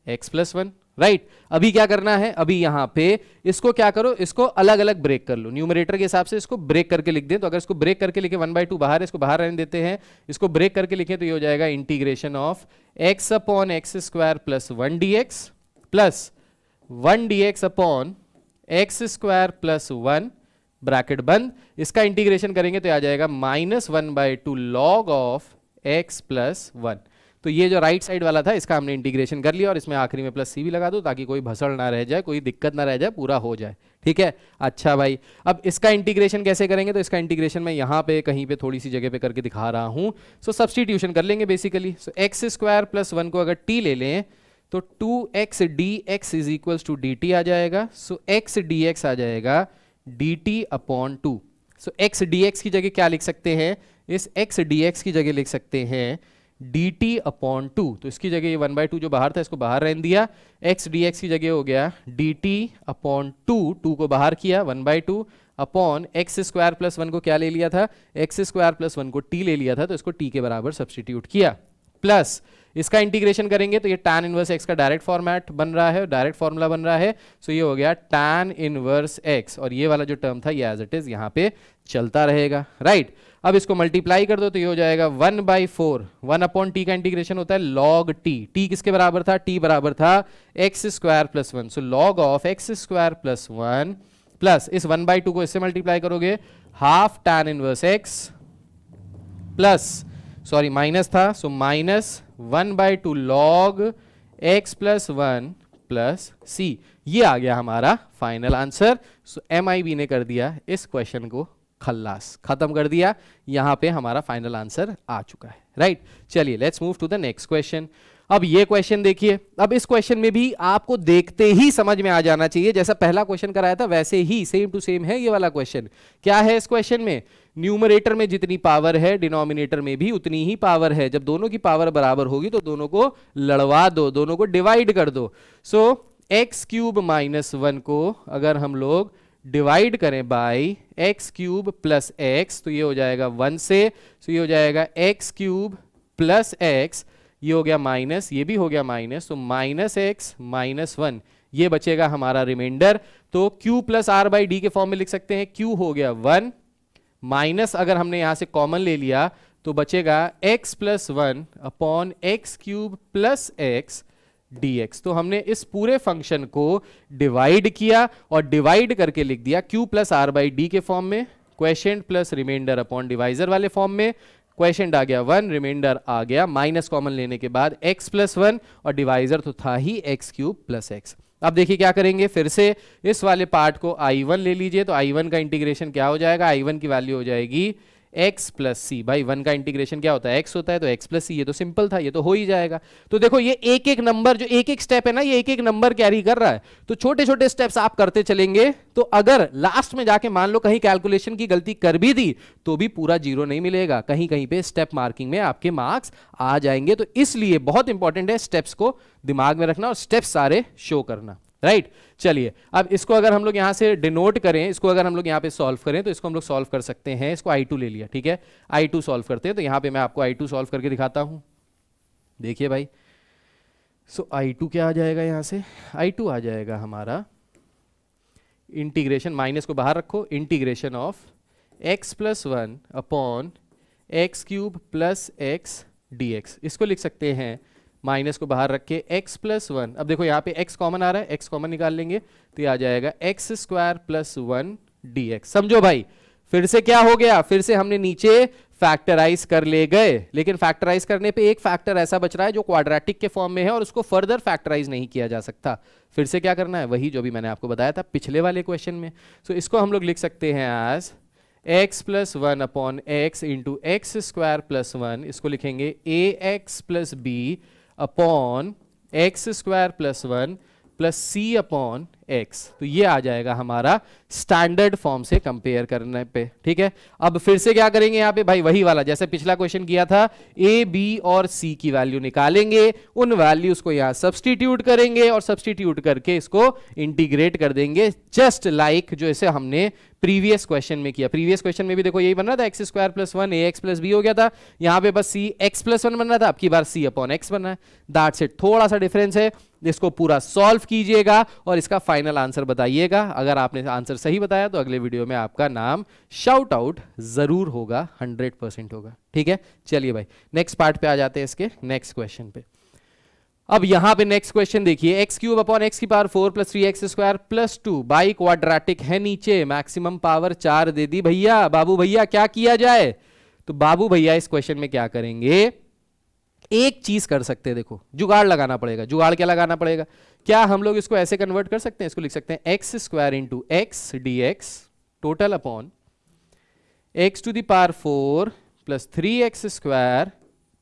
x plus one right अभी क्या करना है अभी यहां पे इसको क्या करो इसको अलग अलग ब्रेक कर लो न्यूमरेटर के हिसाब से इसको ब्रेक करके लिख दे तो अगर इसको ब्रेक करके लिखे वन बाई टू बाहर इसको बाहर रहने देते हैं इसको ब्रेक करके लिखे तो ये हो जाएगा integration of x upon x square plus one D x plus one D x upon x square plus one bracket बंद इसका इंटीग्रेशन करेंगे तो आ जाएगा minus one by two log of x plus one तो ये जो राइट साइड वाला था इसका हमने इंटीग्रेशन कर लिया और इसमें आखिरी में प्लस सी भी लगा दो ताकि कोई भसड़ ना रह जाए कोई दिक्कत ना रह जाए पूरा हो जाए ठीक है अच्छा भाई अब इसका इंटीग्रेशन कैसे करेंगे तो इसका इंटीग्रेशन मैं यहाँ पे कहीं पे थोड़ी सी जगह पे करके दिखा रहा हूँ सो सब्सटीट्यूशन कर लेंगे basically so x square plus one को अगर टी ले लें तो two x D x is equals to D t आ जाएगा सो एक्स डी एक्स आ जाएगा d t upon two so x D x की जगह क्या लिख सकते हैं इस एक्स डी एक्स की जगह लिख सकते हैं डी टी अपॉन टू तो इसकी जगह ये वन बाई टू जो बाहर था इसको बाहर रहने दिया एक्स डी एक्स की जगह हो गया d t upon two two को बाहर किया one by two upon x square plus one को क्या ले लिया था एक्स स्क्वायर प्लस वन को टी ले लिया था तो इसको टी के बराबर सब्सटीट्यूट किया प्लस इसका इंटीग्रेशन करेंगे तो ये टैन इनवर्स एक्स का डायरेक्ट फॉर्मेट बन रहा है डायरेक्ट फॉर्मूला बन रहा है सो ये हो गया टैन इनवर्स एक्स और ये वाला जो टर्म था ये एज इट इज यहाँ पे चलता रहेगा राइट अब इसको मल्टीप्लाई कर दो तो ये हो जाएगा one by four one upon t का इंटीग्रेशन होता है लॉग टी टी किसके बराबर था टी बराबर था x square plus one so log of x square plus one plus इस वन बाई टू को इससे मल्टीप्लाई करोगे half tan inverse x plus sorry minus था so minus one by two log x plus one plus सी ये आ गया हमारा final answer so M I B ने कर दिया इस क्वेश्चन को खल्लास खत्म कर दिया यहां पे हमारा फाइनल आंसर आ चुका है राइट चलिए let's move to the next question अब ये क्वेश्चन देखिए अब इस क्वेश्चन में भी आपको देखते ही समझ में आ जाना चाहिए जैसा पहला क्वेश्चन कराया था वैसे ही सेम टू सेम है ये वाला क्वेश्चन क्या है इस क्वेश्चन में न्यूमरेटर में जितनी पावर है डिनोमिनेटर में भी उतनी ही पावर है जब दोनों की पावर बराबर होगी तो दोनों को लड़वा दो दोनों को डिवाइड कर दो so x cube minus one को अगर हम लोग डिवाइड करें by x cube plus x तो ये हो जाएगा वन से तो ये हो जाएगा एक्स क्यूब प्लस एक्स ये हो गया माइनस ये भी हो गया माइनस तो माइनस एक्स माइनस वन ये बचेगा हमारा रिमाइंडर तो q plus r by d के फॉर्म में लिख सकते हैं q हो गया वन माइनस अगर हमने यहां से कॉमन ले लिया तो बचेगा x plus one upon x cube plus x dx तो हमने इस पूरे फंक्शन को डिवाइड किया और डिवाइड करके लिख दिया q plus r by d के फॉर्म में question plus reminder upon divisor वाले फॉर्म में क्वेश्चन आ गया वन रिमाइंडर आ गया माइनस कॉमन लेने के बाद x प्लस वन और डिवाइजर तो था ही एक्स क्यूब प्लस एक्स अब देखिए क्या करेंगे फिर से इस वाले पार्ट को आई वन ले लीजिए तो आई वन का इंटीग्रेशन क्या हो जाएगा आई वन की वैल्यू हो जाएगी एक्स प्लस सी भाई वन का इंटीग्रेशन क्या होता है एक्स होता है तो एक्स प्लस सी ये तो सिंपल था ये तो हो ही जाएगा तो देखो ये एक एक नंबर जो एक एक स्टेप है ना ये एक एक नंबर कैरी कर रहा है तो छोटे छोटे स्टेप्स आप करते चलेंगे तो अगर लास्ट में जाके मान लो कहीं कैलकुलेशन की गलती कर भी दी तो भी पूरा जीरो नहीं मिलेगा कहीं कहीं पर स्टेप मार्किंग में आपके मार्क्स आ जाएंगे तो इसलिए बहुत इंपॉर्टेंट है स्टेप्स को दिमाग में रखना और स्टेप्स सारे शो करना राइट चलिए अब इसको अगर हम लोग यहां से डिनोट करें इसको अगर हम लोग यहाँ पे सॉल्व करें तो इसको हम लोग सॉल्व कर सकते हैं इसको आई टू ले लिया ठीक है आई टू सॉल्व करते हैं तो यहां पे मैं आपको आई टू सॉल्व करके दिखाता हूं देखिए भाई सो आई टू क्या आ जाएगा यहाँ से आई टू आ जाएगा हमारा इंटीग्रेशन माइनस को बाहर रखो integration of x plus one upon x cube plus x d इसको लिख सकते हैं माइनस को बाहर रख के एक्स प्लस वन अब देखो यहाँ पे एक्स कॉमन आ रहा है एक्स कॉमन निकाल लेंगे तो ये आ जाएगा x square plus one D x समझो भाई फिर से क्या हो गया फिर से हमने नीचे फैक्टराइज कर ले गए लेकिन फैक्टराइज करने पे एक फैक्टर ऐसा बच रहा है जो क्वाड्रेटिक के फॉर्म में है और उसको फर्दर फैक्टराइज नहीं किया जा सकता फिर से क्या करना है वही जो भी मैंने आपको बताया था पिछले वाले क्वेश्चन में सो so, इसको हम लोग लिख सकते हैं आज x plus one upon x into x square plus one इसको लिखेंगे a x plus B upon x square plus one plus C upon x तो ये आ जाएगा हमारा स्टैंडर्ड फॉर्म से कंपेयर करने पे ठीक है अब फिर से क्या करेंगे यहां पे भाई वही वाला जैसे पिछला क्वेश्चन किया था ए बी और सी की वैल्यू निकालेंगे उन वैल्यूज को यहां सब्सटीट्यूट करेंगे और सब्सटीट्यूट करके इसको इंटीग्रेट कर देंगे जस्ट लाइक like जो इसे हमने प्रीवियस क्वेश्चन में किया प्रीवियस क्वेश्चन में भी देखो यही बन रहा था x square plus one a x plus b हो गया था यहां पे बस सी एक्स प्लस वन बन रहा था आपकी बार सी अपॉन एक्स बन रहा है दैट्स इट थोड़ा सा डिफरेंस है इसको पूरा सॉल्व कीजिएगा और इसका फाइनल फाइनल आंसर बताइएगा अगर आपने आंसर सही बताया तो अगले वीडियो में आपका नाम शाउट आउट जरूर होगा हंड्रेड परसेंट होगा ठीक है चलिए भाई नेक्स्ट पार्ट पे आ जाते हैं इसके नेक्स्ट क्वेश्चन पे अब यहां पे नेक्स्ट क्वेश्चन देखिए एक्स क्यूब अपॉन एक्स की power four plus three x square plus two by quadratic है नीचे मैक्सिमम पावर चार दे दी भैया बाबू भैया क्या किया जाए तो बाबू भैया इस क्वेश्चन में क्या करेंगे एक चीज कर सकते हैं देखो जुगाड़ लगाना पड़ेगा जुगाड़ क्या लगाना पड़ेगा क्या हम लोग इसको ऐसे कन्वर्ट कर सकते हैं इसको लिख सकते हैं x square into x D x total upon x to दार four plus three x square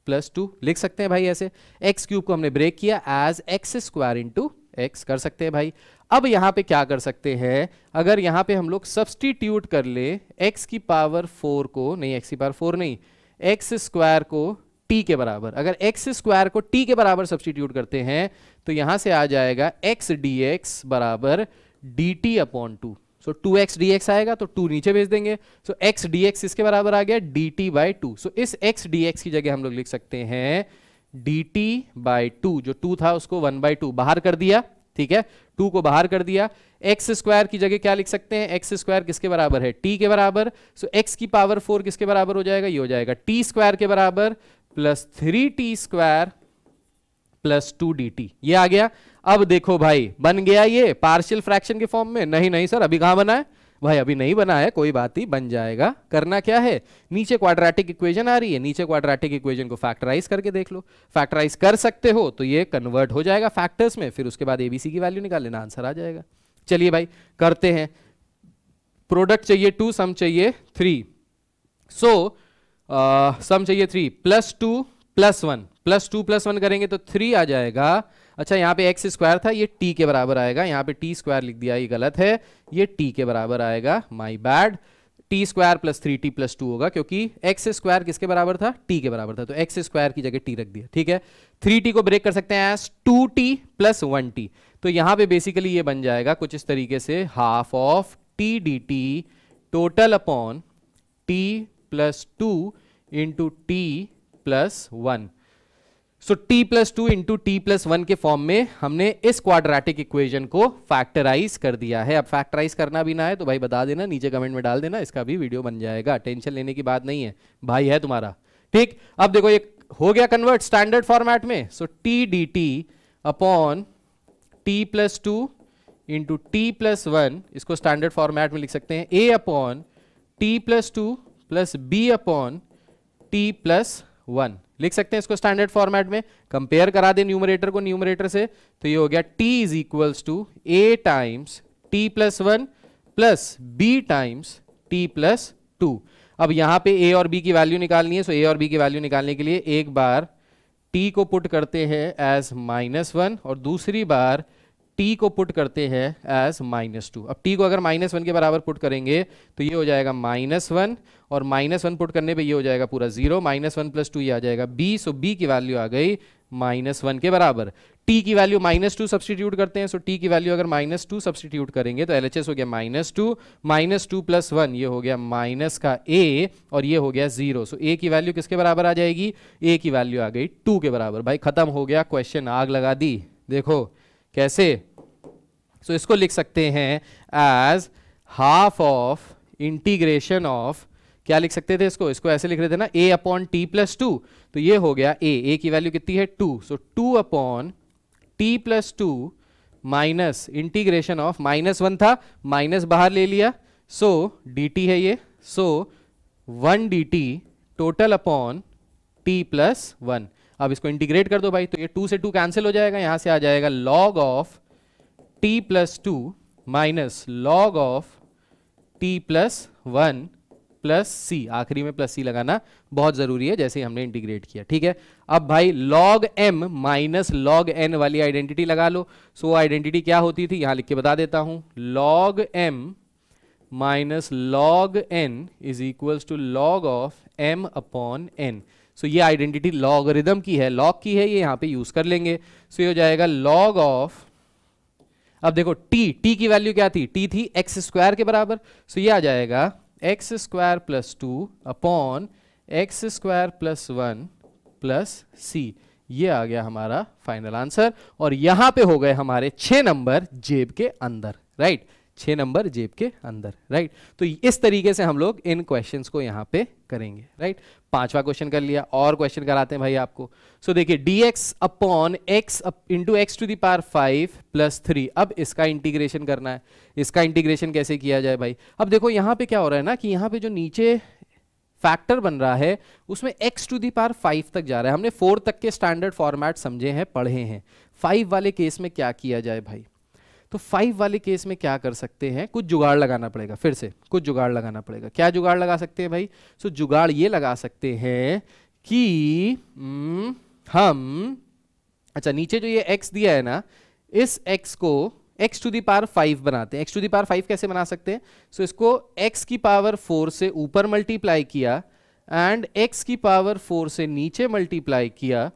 plus two लिख सकते हैं भाई ऐसे एक्स क्यूब को हमने ब्रेक किया as x square into x कर सकते हैं भाई अब यहाँ पे क्या कर सकते हैं अगर यहां पे हम लोग सब्सटीट्यूट कर ले एक्स की पावर फोर को नहीं एक्स की पावर फोर नहीं एक्स स्क्वायर को टी के बराबर अगर एक्स स्क्वायर को टी के बराबर सब्सटीट्यूट करते हैं तो यहां से आ जाएगा एक्स डी एक्स बराबर d t upon two so two x D x आएगा तो टू नीचे भेज देंगे सो एक्स डी एक्स इसके बराबर आ गया d t by two so इस एक्स डी एक्स की जगह हम लोग लिख सकते हैं डी टी बाई टू जो टू था उसको वन बाई टू बाहर कर दिया ठीक है टू को बाहर कर दिया एक्स स्क्वायर की जगह क्या लिख सकते हैं एक्स स्क्वायर किसके बराबर है टी के बराबर सो एक्स की पावर फोर किसके बराबर हो जाएगा ये हो जाएगा टी स्क्वायर के बराबर plus three t square plus two D t ये आ गया अब देखो भाई बन गया ये पार्शियल फ्रैक्शन के फॉर्म में नहीं नहीं सर अभी कहां बना है भाई अभी नहीं बना है कोई बात ही बन जाएगा करना क्या है नीचे क्वाड्रेटिक इक्वेशन आ रही है नीचे क्वाड्रेटिक इक्वेशन को फैक्टराइज करके देख लो फैक्टराइज कर सकते हो तो ये कन्वर्ट हो जाएगा फैक्टर्स में फिर उसके बाद एबीसी की वैल्यू निकाल लेना आंसर आ जाएगा चलिए भाई करते हैं प्रोडक्ट चाहिए टू सम चाहिए थ्री सो so, सम चाहिए three plus two plus one plus two plus one करेंगे तो थ्री आ जाएगा अच्छा यहाँ पे एक्स स्क्वायर था ये टी के बराबर आएगा यहाँ पे टी स्क्वायर लिख दिया ये गलत है ये टी के बराबर आएगा my bad t square plus three t plus two होगा क्योंकि एक्स स्क्वायर किसके बराबर था टी के बराबर था तो एक्स स्क्वायर की जगह टी रख दिया ठीक है थ्री टी को ब्रेक कर सकते हैं as two t plus one t तो यहाँ पे बेसिकली ये बन जाएगा कुछ इस तरीके से half of t d T total upon t plus 2 into t plus 1 so so, t plus two into t plus one के फॉर्म में हमने इस क्वाड्रेटिक इक्वेशन को फैक्टराइज कर दिया है अब फैक्टराइज करना भी ना है तो भाई बता देना नीचे कमेंट में डाल देना इसका भी वीडियो बन जाएगा टेंशन लेने की बात नहीं है भाई है तुम्हारा ठीक अब देखो ये हो गया कन्वर्ट स्टैंडर्ड फॉर्मेट में so t d t upon t plus two into t plus one इसको स्टैंडर्ड फॉर्मेट में लिख सकते हैं ए upon t plus two plus B upon t plus one लिख सकते हैं इसको स्टैंडर्ड फॉर्मेट में कंपेयर करा दे न्यूमरेटर को न्यूमरेटर से तो ये हो गया t is equal to A times t plus one plus B times t plus two अब यहां पे ए और बी की वैल्यू निकालनी है सो ए और बी की वैल्यू निकालने के लिए एक बार टी को पुट करते हैं एज माइनस वन और दूसरी बार टी को पुट करते हैं एज माइनस टू अब टी को अगर माइनस वन के बराबर पुट करेंगे तो ये हो जाएगा माइनस वन और माइनस वन पुट करने पे ये हो जाएगा पूरा zero minus one plus two ये आ जाएगा बी सो बी की वैल्यू आ गई माइनस वन के बराबर टी की वैल्यू माइनस टू सब्सटीट्यूट करते हैं सो टी की वैल्यू अगर माइनस टू सब्सटीट्यूट करेंगे तो एल हो गया minus two minus two plus one ये हो गया माइनस का ए और ये हो गया जीरो सो ए की वैल्यू किसके बराबर आ जाएगी ए की वैल्यू आ गई टू के बराबर भाई खत्म हो गया क्वेश्चन आग लगा दी देखो कैसे सो so, इसको लिख सकते हैं as half of integration of क्या लिख सकते थे इसको इसको ऐसे लिख रहे थे ना a upon t plus two तो ये हो गया ए ए की वैल्यू कितनी है two so two upon t plus two minus integration of minus one था माइनस बाहर ले लिया सो so, डी टी है ये so one d T total upon t plus one अब इसको इंटीग्रेट कर दो भाई तो ये टू से टू कैंसिल हो जाएगा यहां से आ जाएगा log of t plus 2 minus log of t plus one plus c आखिरी में प्लस सी लगाना बहुत जरूरी है जैसे हमने इंटीग्रेट किया ठीक है अब भाई log m minus log n वाली आइडेंटिटी लगा लो सो so, आइडेंटिटी क्या होती थी यहां लिख के बता देता हूं log m minus log n is equals to log of m upon n so ये आइडेंटिटी लॉग की है लॉग की है ये यहाँ पे यूज कर लेंगे सो so, ये हो जाएगा log ऑफ अब देखो टी टी की वैल्यू क्या थी टी थी एक्स स्क्वायर के बराबर सो so ये आ जाएगा x square plus two upon x square plus one plus सी ये आ गया हमारा फाइनल आंसर और यहां पे हो गए हमारे छह नंबर जेब के अंदर राइट छह नंबर जेब के अंदर राइट तो इस तरीके से हम लोग इन क्वेश्चंस को यहां पे करेंगे राइट पांचवा क्वेश्चन कर लिया और क्वेश्चन कराते हैं भाई आपको सो देखिए d x upon x into x to power five plus three अब इसका इंटीग्रेशन करना है इसका इंटीग्रेशन कैसे किया जाए भाई अब देखो यहाँ पे क्या हो रहा है ना कि यहाँ पे जो नीचे फैक्टर बन रहा है उसमें x to the power five तक जा रहा है हमने फोर तक के स्टैंडर्ड फॉर्मेट समझे हैं पढ़े हैं फाइव वाले केस में क्या किया जाए भाई तो फाइव वाले केस में क्या कर सकते हैं कुछ जुगाड़ लगाना पड़ेगा फिर से कुछ जुगाड़ लगाना पड़ेगा क्या जुगाड़ लगा सकते हैं भाई सो जुगाड़ ये लगा सकते हैं कि हम्म, हम अच्छा नीचे जो ये एक्स दिया है ना इस एक्स को x to the power five बनाते हैं x to the power five कैसे बना सकते हैं सो so, इसको एक्स की पावर फोर से ऊपर मल्टीप्लाई किया एंड एक्स की पावर फोर से नीचे मल्टीप्लाई किया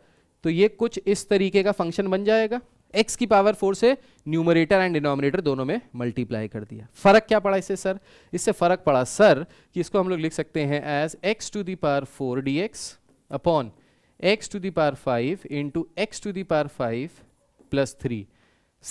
तो ये कुछ इस तरीके का फंक्शन बन जाएगा x की पावर फोर से न्यूमरेटर एंड डिनोमिनेटर दोनों में मल्टीप्लाई कर दिया फर्क क्या पड़ा इससे सर इससे फर्क पड़ा सर कि इसको हम लोग लिख सकते हैं as x to the power four d x upon x to the power five into x to the power five plus three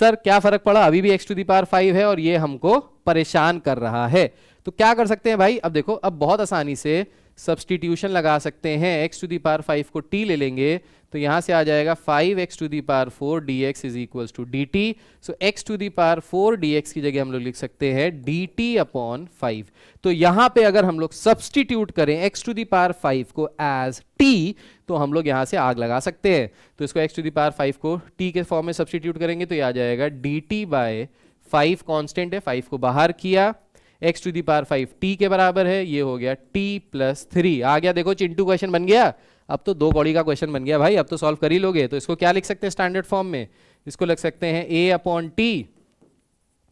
sir क्या फर्क पड़ा अभी भी x to the power five है और ये हमको परेशान कर रहा है तो क्या कर सकते हैं भाई अब देखो अब बहुत आसानी से सब्सटीट्यूशन लगा सकते हैं x to the power five को टी ले लेंगे तो यहां से आ जाएगा five x to the power four d x is equal to D t so x to the power four d x की जगह हम लोग लिख सकते हैं डी टी अपॉन फाइव तो यहां पे अगर हम लोग सब्सटीट्यूट करें x to the power five को एज टी तो हम लोग यहां से आग लगा सकते हैं तो इसको x to the power five को टी के फॉर्म में सब्सटीट्यूट करेंगे तो यह आ जाएगा d t by five constant है फाइव को बाहर किया x to the power five t के बराबर है ये हो गया टी प्लस थ्री आ गया देखो चिंटू क्वेश्चन बन गया अब तो दो कौड़ी का क्वेश्चन बन गया भाई अब तो सॉल्व कर ही लोगे तो इसको क्या लिख सकते हैं स्टैंडर्ड फॉर्म में इसको लिख सकते हैं ए upon t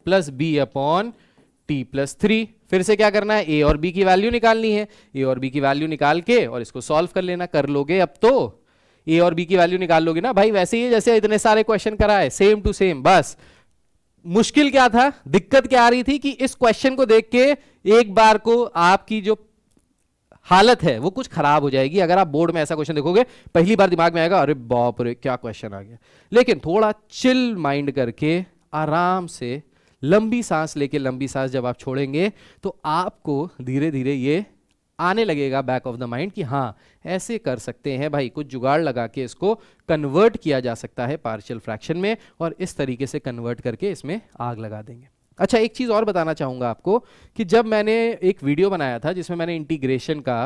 plus B upon t plus three फिर से क्या करना है ए और बी की वैल्यू निकालनी है ए और बी की वैल्यू निकाल के और इसको सॉल्व कर लेना कर लोगे अब तो ए और बी की वैल्यू निकाल लोगे ना भाई वैसे ही जैसे इतने सारे क्वेश्चन कराए सेम टू सेम बस मुश्किल क्या था दिक्कत क्या आ रही थी कि इस क्वेश्चन को देख के एक बार को आपकी जो हालत है वो कुछ खराब हो जाएगी अगर आप बोर्ड में ऐसा क्वेश्चन देखोगे पहली बार दिमाग में आएगा अरे बाप रे क्या क्वेश्चन आ गया लेकिन थोड़ा चिल माइंड करके आराम से लंबी सांस लेके लंबी सांस जब आप छोड़ेंगे तो आपको धीरे धीरे ये आने लगेगा बैक ऑफ द माइंड कि हाँ ऐसे कर सकते हैं भाई कुछ जुगाड़ लगा के इसको कन्वर्ट किया जा सकता है पार्शियल फ्रैक्शन में और इस तरीके से कन्वर्ट करके इसमें आग लगा देंगे अच्छा एक चीज़ और बताना चाहूँगा आपको कि जब मैंने एक वीडियो बनाया था जिसमें मैंने इंटीग्रेशन का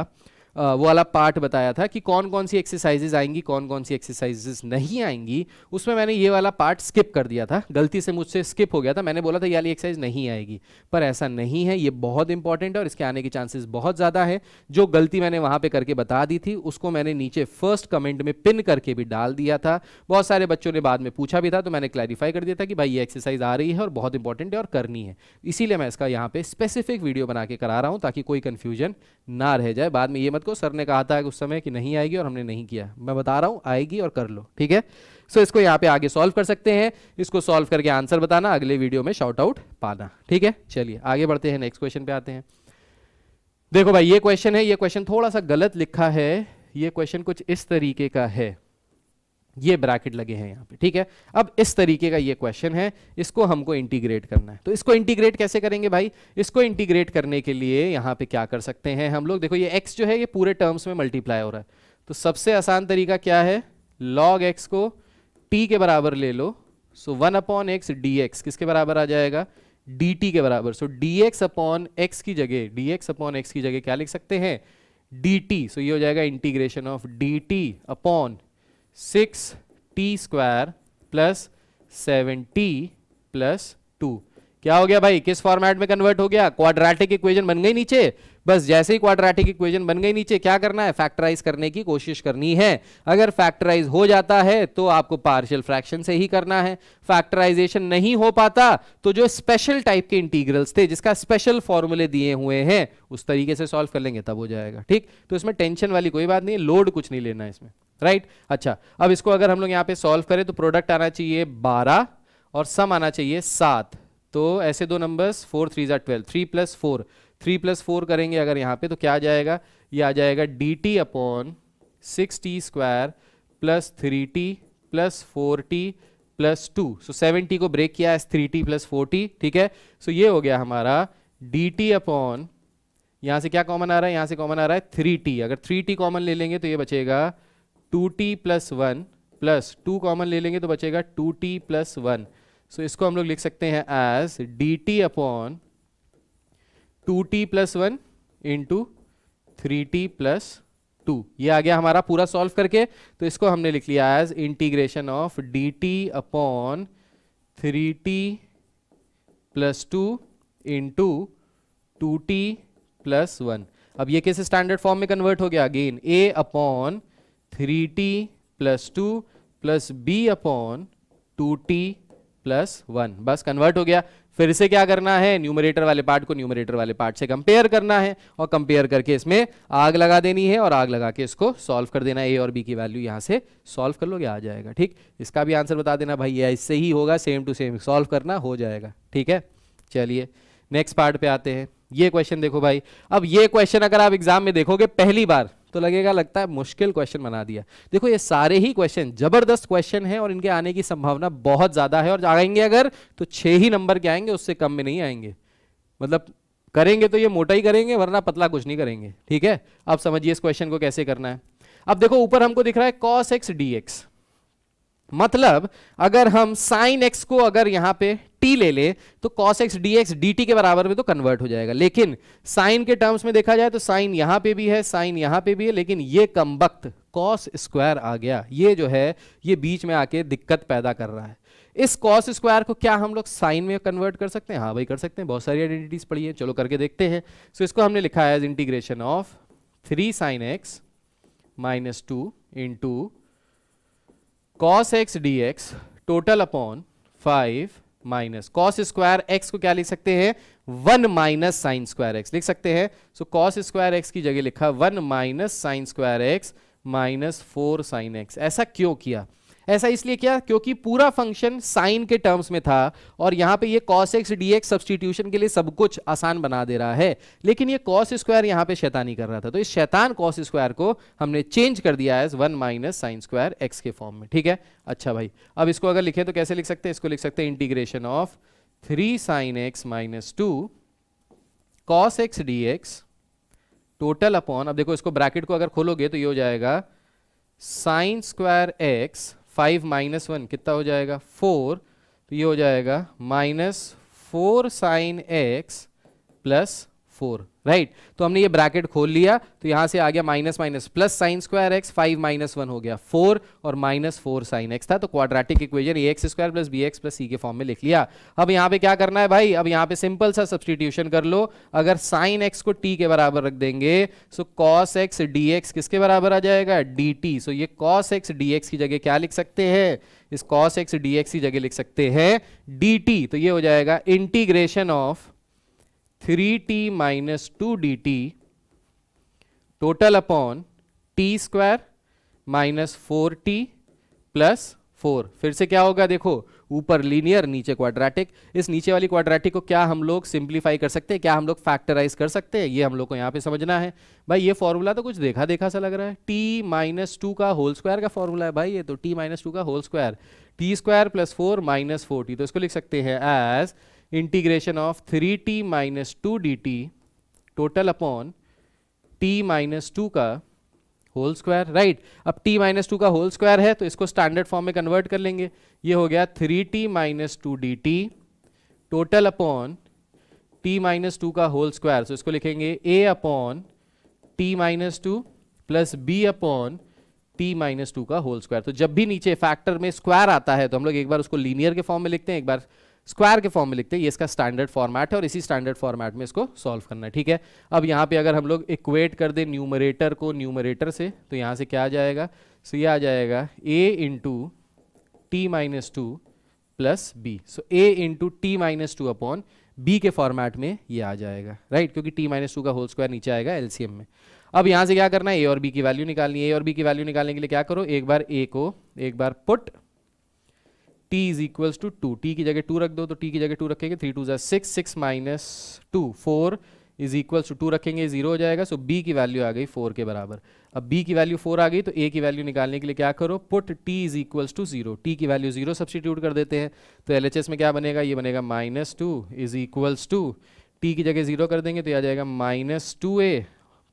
वो वाला पार्ट बताया था कि कौन कौन सी एक्सरसाइजेज आएंगी कौन कौन सी एक्सरसाइजेज नहीं आएंगी उसमें मैंने ये वाला पार्ट स्किप कर दिया था गलती से मुझसे स्किप हो गया था मैंने बोला था ये ये एक्सरसाइज नहीं आएगी पर ऐसा नहीं है ये बहुत इंपॉर्टेंट है और इसके आने के चांसेस बहुत ज़्यादा है जो गलती मैंने वहाँ पर करके बता दी थी उसको मैंने नीचे फर्स्ट कमेंट में पिन करके भी डाल दिया था बहुत सारे बच्चों ने बाद में पूछा भी था तो मैंने क्लैरिफाई कर दिया था कि भाई ये एक्सरसाइज आ रही है और बहुत इंपॉर्टेंट है और करनी है इसीलिए मैं इसका यहाँ पे स्पेसिफिक वीडियो बना के करा रहा हूँ ताकि कोई कन्फ्यूजन ना रह जाए बाद में ये मत मतलब को सर ने कहा था उस समय कि नहीं आएगी और हमने नहीं किया मैं बता रहा हूं आएगी और कर लो ठीक है सो इसको यहाँ पे आगे सॉल्व कर सकते हैं इसको सॉल्व करके आंसर बताना अगले वीडियो में शॉर्ट आउट पाना ठीक है चलिए आगे बढ़ते हैं नेक्स्ट क्वेश्चन पे आते हैं देखो भाई ये क्वेश्चन है ये क्वेश्चन थोड़ा सा गलत लिखा है ये क्वेश्चन कुछ इस तरीके का है ये ब्रैकेट लगे हैं यहाँ पे ठीक है अब इस तरीके का ये क्वेश्चन है इसको हमको इंटीग्रेट करना है तो इसको इंटीग्रेट कैसे करेंगे भाई इसको इंटीग्रेट करने के लिए यहाँ पे क्या कर सकते हैं हम लोग देखो ये एक्स जो है ये पूरे टर्म्स में मल्टीप्लाई हो रहा है तो सबसे आसान तरीका क्या है लॉग एक्स को टी के बराबर ले लो so one upon x D x किसके बराबर आ जाएगा डी टी के बराबर so d x upon x की जगह डी एक्स अपॉन एक्स की जगह क्या लिख सकते हैं डी टी सो ये हो जाएगा integration of d t upon six t square plus seven t plus two क्या हो गया भाई किस फॉर्मेट में कन्वर्ट हो गया क्वाड्रेटिक इक्वेशन बन गई नीचे बस जैसे ही क्वाड्रेटिक इक्वेशन बन गई नीचे क्या करना है फैक्टराइज करने की कोशिश करनी है अगर फैक्टराइज हो जाता है तो आपको पार्शियल फ्रैक्शन से ही करना है फैक्टराइजेशन नहीं हो पाता तो जो स्पेशल टाइप के इंटीग्रल्स थे जिसका स्पेशल फॉर्मूले दिए हुए हैं उस तरीके से सॉल्व कर लेंगे तब हो जाएगा ठीक तो इसमें टेंशन वाली कोई बात नहीं है लोड कुछ नहीं लेना इसमें राइट right? अच्छा अब इसको अगर हम लोग यहां पे सॉल्व करें तो प्रोडक्ट आना चाहिए बारह और सम आना चाहिए सात तो ऐसे दो नंबर्स फोर थ्री ज़ा twelve three plus four three plus four करेंगे अगर यहां पे तो क्या आ जाएगा ये आ जाएगा d t upon six t square plus three t plus four t plus two so seven t को ब्रेक किया है three t plus four t ठीक है सो so ये हो गया हमारा डी टी अपॉन यहां से क्या कॉमन आ रहा है यहां से कॉमन आ रहा है थ्री टी अगर थ्री टी कॉमन ले लेंगे तो ये बचेगा two t plus one plus two common ले लेंगे तो बचेगा two t plus one so इसको हम लोग लिख सकते हैं as d t upon two t plus one into three t plus two ये आ गया हमारा पूरा सॉल्व करके तो इसको हमने लिख लिया as integration of d t upon three t plus two into two t plus one अब ये किस स्टैंडर्ड फॉर्म में कन्वर्ट हो गया again a upon three t plus two plus B upon two t plus one बस convert हो गया फिर से क्या करना है न्यूमरेटर वाले पार्ट को न्यूमरेटर वाले पार्ट से कंपेयर करना है और कंपेयर करके इसमें आग लगा देनी है और आग लगा के इसको सॉल्व कर देना ए और बी की वैल्यू यहाँ से सॉल्व कर लोगे आ जाएगा ठीक इसका भी आंसर बता देना भाई इससे ही होगा सेम टू सेम सॉल्व करना हो जाएगा ठीक है चलिए नेक्स्ट पार्ट पे आते हैं ये क्वेश्चन देखो भाई अब ये क्वेश्चन अगर आप एग्जाम में देखोगे पहली बार तो लगेगा लगता है मुश्किल क्वेश्चन बना दिया देखो ये सारे ही क्वेश्चन जबरदस्त क्वेश्चन है और इनके आने की संभावना बहुत ज़्यादा है और आएंगे अगर तो छह ही नंबर के आएंगे उससे कम में नहीं आएंगे मतलब करेंगे तो ये मोटा ही करेंगे वरना पतला कुछ नहीं करेंगे ठीक है अब समझिए इस क्वेश्चन को कैसे करना है अब देखो ऊपर हमको दिख रहा है कॉस एक्स डी एक्स मतलब अगर हम साइन एक्स को अगर यहां पे टी ले ले तो cos x D x D t के बराबर में तो कन्वर्ट हो जाएगा लेकिन साइन के टर्म्स में देखा जाए तो साइन यहां पे भी है साइन यहां पे भी है लेकिन ये कम वक्त कॉस स्क्वायर आ गया ये जो है ये बीच में आके दिक्कत पैदा कर रहा है इस कॉस स्क्वायर को क्या हम लोग साइन में कन्वर्ट कर सकते हैं हाँ भाई कर सकते हैं बहुत सारी आइडेंटिटीज पड़ी है चलो करके देखते हैं सो so, इसको हमने लिखा है integration of three sine x minus two into cos x D x total upon five minus cos square x को क्या लिख सकते हैं one minus sine square x लिख सकते हैं सो कॉस स्क्वायर एक्स की जगह लिखा one minus sine square x minus four sine x ऐसा क्यों किया ऐसा इसलिए किया क्योंकि पूरा फंक्शन साइन के टर्म्स में था और यहां पे ये cos x D x substitution के लिए सब कुछ आसान बना दे रहा है लेकिन ये कॉस स्क्वायर यहां पे शैतानी कर रहा था तो इस शैतान कॉस स्क्वायर को हमने चेंज कर दिया as one minus sine square x के फॉर्म में ठीक है अच्छा भाई अब इसको अगर लिखे तो कैसे लिख सकते हैं इसको लिख सकते हैं integration of three sine x minus two cos x D x total upon अब देखो इसको ब्रैकेट को अगर खोलोगे तो ये हो जाएगा sine square x five minus one कितना हो जाएगा फोर तो ये हो जाएगा minus four sine x plus four right तो हमने ये ब्रैकेट खोल लिया तो यहां से आ गया minus minus plus sine square x five minus one हो गया फोर और माइनस फोर साइन एक्स था तो quadratic equation a x square plus b x plus c के फॉर्म में लिख लिया अब यहां पे क्या करना है भाई अब यहां पे सिंपल सा सब्सटीट्यूशन कर लो अगर साइन एक्स को टी के बराबर रख देंगे so cos x D x किसके बराबर आ जाएगा डी टी सो ये कॉस एक्स डी एक्स की जगह क्या लिख सकते हैं इस कॉस एक्स डी एक्स की जगह लिख सकते हैं डी टी तो ये हो जाएगा integration of three T minus two D T total upon t square minus four t plus four फिर से क्या होगा देखो ऊपर लीनियर नीचे क्वाड्रेटिक इस नीचे वाली क्वाड्रेटिक को क्या हम लोग सिंप्लीफाई कर सकते हैं क्या हम लोग फैक्टराइज कर सकते हैं ये हम लोग को यहाँ पे समझना है भाई ये फॉर्मूला तो कुछ देखा देखा सा लग रहा है टी माइनस टू का होल स्क्वायर का फॉर्मूला है भाई ये तो टी माइनस टू का whole square t square plus four minus four t तो इसको लिख सकते हैं as integration of three T minus two D T total upon T minus two का होल स्क्वायर राइट अब टी माइनस टू का whole square है तो इसको स्टैंडर्ड फॉर्म में कन्वर्ट कर लेंगे ये हो गया three T minus two D T total upon T minus two का होल स्क्वायर सो इसको लिखेंगे ए upon T minus two plus B upon t minus two का होल स्क्वायर तो जब भी नीचे फैक्टर में स्क्वायर आता है तो हम लोग एक बार उसको लीनियर के फॉर्म में लिखते हैं एक बार स्क्वायर के फॉर्म में लिखते हैं ये इसका स्टैंडर्ड फॉर्मेट है और इसी स्टैंडर्ड फॉर्मेट में इसको सॉल्व करना है ठीक है अब यहाँ पे अगर हम लोग इक्वेट कर दें न्यूमरेटर को न्यूमरेटर से तो यहाँ से क्या आ जाएगा सो ये आ जाएगा A into T minus two plus B so A into T minus two upon B के फॉर्मेट में ये आ जाएगा राइट क्योंकि टी माइनस टू का होल स्क्वायर नीचे आएगा एलसीएम में अब यहाँ से क्या करना है ए और बी की वैल्यू निकालनी है ए और बी की वैल्यू निकालने के लिए क्या करो एक बार ए को एक बार put T is equal to two T की जगह टू रख दो तो टी की जगह टू रखेंगे थ्री टू जै six six minus two four is equals to two रखेंगे जीरो हो जाएगा सो बी की वैल्यू आ गई फोर के बराबर अब बी की वैल्यू फोर आ गई तो ए की वैल्यू निकालने के लिए क्या करो put T is equals to zero T की वैल्यू जीरो सब्सटीट्यूट कर देते हैं तो एल में क्या बनेगा ये बनेगा minus two is equals to T की जगह जीरो कर देंगे तो यह आ जाएगा माइनस टू ए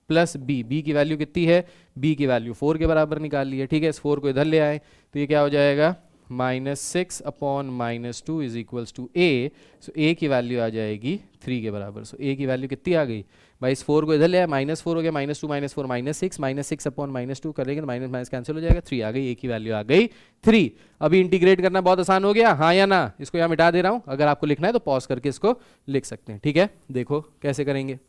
प्लस बी बी की वैल्यू कितनी है बी की वैल्यू फोर के बराबर निकाल ली है ठीक है इस फोर को इधर ले आए तो ये क्या हो जाएगा minus six upon minus two is equals to A so ए की वैल्यू आ जाएगी थ्री के बराबर सो so, ए की वैल्यू कितनी आ गई भाई इस फोर को इधर ले आया माइनस फोर हो गया minus two minus four minus six minus six upon minus two करेंगे तो माइनस माइनस कैंसिल हो जाएगा थ्री आ गई ए की वैल्यू आ गई थ्री अभी इंटीग्रेट करना बहुत आसान हो गया हाँ या ना इसको यहाँ मिटा दे रहा हूँ अगर आपको लिखना है तो पॉज करके इसको लिख सकते हैं ठीक है देखो कैसे करेंगे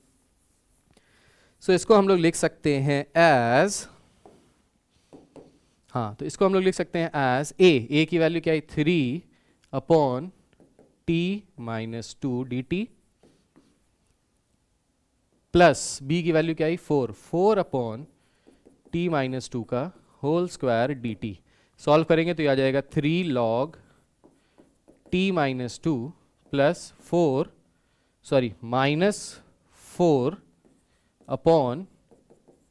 सो so, इसको हम लोग लिख सकते हैं एज हाँ तो इसको हम लोग लिख सकते हैं एज ए ए की वैल्यू क्या है three upon T minus two D T plus B की वैल्यू क्या है four four upon T minus two का whole square D T solve करेंगे तो यह आ जाएगा three log T minus two plus four sorry minus four upon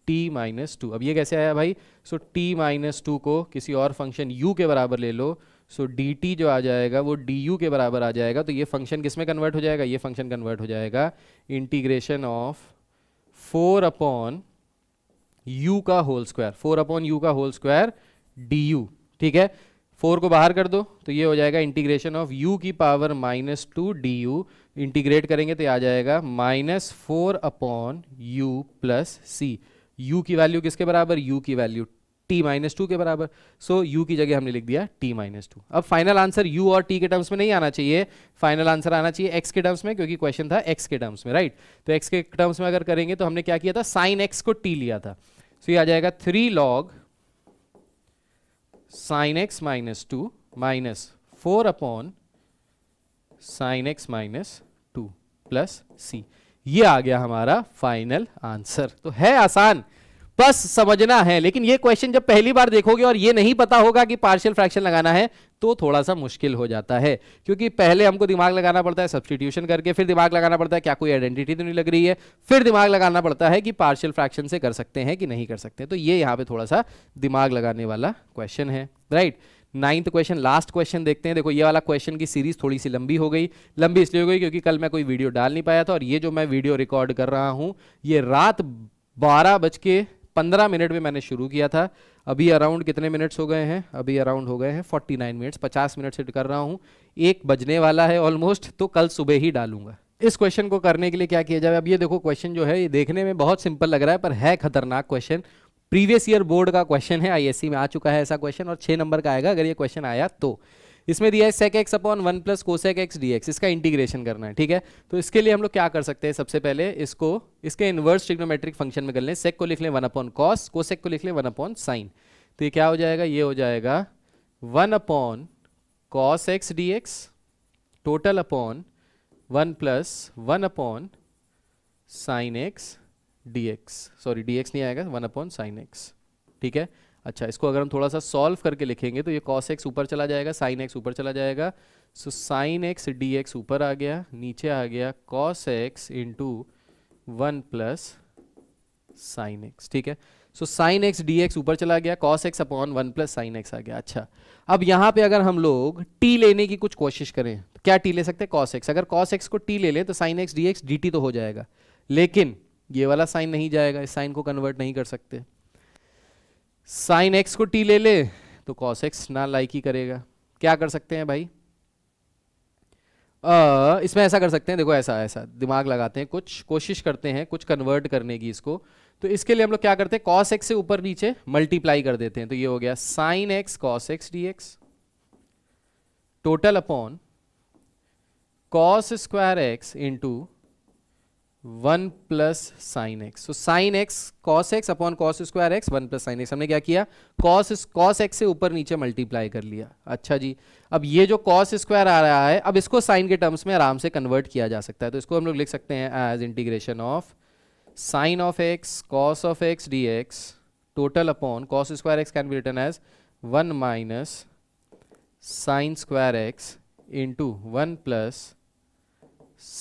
T minus two अब ये कैसे आया भाई सो टी माइनस टू को किसी और फंक्शन यू के बराबर ले लो सो डी टी जो आ जाएगा वो डी यू के बराबर आ जाएगा तो ये फंक्शन किस में कन्वर्ट हो जाएगा ये फंक्शन कन्वर्ट हो जाएगा integration of four upon U का whole square four upon U का होल स्क्वायर डी यू ठीक है फोर को बाहर कर दो तो ये हो जाएगा इंटीग्रेशन ऑफ यू की power minus two D U integrate करेंगे तो आ जाएगा minus four upon U plus C u की वैल्यू किसके बराबर u की वैल्यू t माइनस टू के बराबर सो so, u की जगह हमने लिख दिया t माइनस टू अब फाइनल आंसर u और t के टर्म्स में नहीं आना चाहिए फाइनल आंसर आना चाहिए x के टर्म्स में क्योंकि क्वेश्चन था x के टर्म्स में राइट तो x के टर्म्स में अगर करेंगे तो हमने क्या किया था साइन x को t लिया था सो so, ये आ जाएगा three log sine x minus two minus four upon sine x minus two plus सी ये आ गया हमारा फाइनल आंसर तो है आसान बस समझना है लेकिन ये क्वेश्चन जब पहली बार देखोगे और ये नहीं पता होगा कि पार्शियल फ्रैक्शन लगाना है तो थोड़ा सा मुश्किल हो जाता है क्योंकि पहले हमको दिमाग लगाना पड़ता है सब्सटीट्यूशन करके फिर दिमाग लगाना पड़ता है क्या कोई आइडेंटिटी तो नहीं लग रही है फिर दिमाग लगाना पड़ता है कि पार्शियल फ्रैक्शन से कर सकते हैं कि नहीं कर सकते तो ये यहाँ पे थोड़ा सा दिमाग लगाने वाला क्वेश्चन है right right? Ninth question last question देखते हैं देखो ये वाला क्वेश्चन की सीरीज थोड़ी सी लंबी हो गई लंबी इसलिए हो गई क्योंकि कल मैं कोई वीडियो डाल नहीं पाया था और ये जो मैं वीडियो रिकॉर्ड कर रहा हूँ ये रात बारह बज के पंद्रह मिनट में मैंने शुरू किया था अभी अराउंड कितने मिनट्स हो गए हैं अभी अराउंड हो गए हैं फोर्टी नाइन मिनट्स पचास मिनट से कर रहा हूँ एक बजने वाला है ऑलमोस्ट तो कल सुबह ही डालूंगा इस क्वेश्चन को करने के लिए क्या किया जाए अब ये देखो क्वेश्चन जो है ये देखने में बहुत सिंपल लग रहा है पर है खतरनाक क्वेश्चन प्रीवियस ईयर बोर्ड का क्वेश्चन है आईएससी में आ चुका है ऐसा क्वेश्चन और छह नंबर का आएगा अगर ये क्वेश्चन आया तो इसमें दिया है sec X upon one plus cosec X D इसका इंटीग्रेशन करना है ठीक है तो इसके लिए हम लोग क्या कर सकते हैं सबसे पहले इसको इसके इनवर्स ट्रिग्नोमेट्रिक फंक्शन में कर लें सेक को लिख लें वन अपॉन कॉस कोसेक को लिख लें वन अपॉन साइन तो ये क्या हो जाएगा ये हो जाएगा one upon cos x D total upon one plus one upon sine X D X sorry D X नहीं आएगा वन अपॉन साइन एक्स ठीक है अच्छा इसको अगर हम थोड़ा सा सॉल्व करके लिखेंगे तो ये कॉस एक्स ऊपर चला जाएगा साइन एक्स ऊपर चला जाएगा so sine X D X ऊपर आ गया नीचे आ गया cos X into one plus sine X ठीक है so sine X D X ऊपर चला गया cos X upon one plus sine X आ गया अच्छा अब यहाँ पे अगर हम लोग टी लेने की कुछ कोशिश करें तो क्या टी ले सकते हैं कॉस एक्स अगर कॉस एक्स को टी ले लें तो sine X D x D T तो हो जाएगा लेकिन ये वाला साइन नहीं जाएगा इस साइन को कन्वर्ट नहीं कर सकते साइन एक्स को टी ले ले तो कॉस एक्स ना लाइक ही करेगा क्या कर सकते हैं भाई आ, इसमें ऐसा कर सकते हैं देखो ऐसा ऐसा दिमाग लगाते हैं कुछ कोशिश करते हैं कुछ कन्वर्ट करने की इसको तो इसके लिए हम लोग क्या करते हैं कॉस एक्स से ऊपर नीचे मल्टीप्लाई कर देते हैं तो ये हो गया sine X cos x D x total upon cos square X into one plus sine X so तो sine X cos X upon cos square X one plus sine X हमने क्या किया कॉस कॉस एक्स से ऊपर नीचे multiply कर लिया अच्छा जी अब ये जो कॉस स्क्वायर आ रहा है अब इसको साइन के टर्म्स में आराम से कन्वर्ट किया जा सकता है तो इसको हम लोग लिख सकते हैं as integration of sine of X cos of X D x total upon cos square X can be written as one minus sine square X into one plus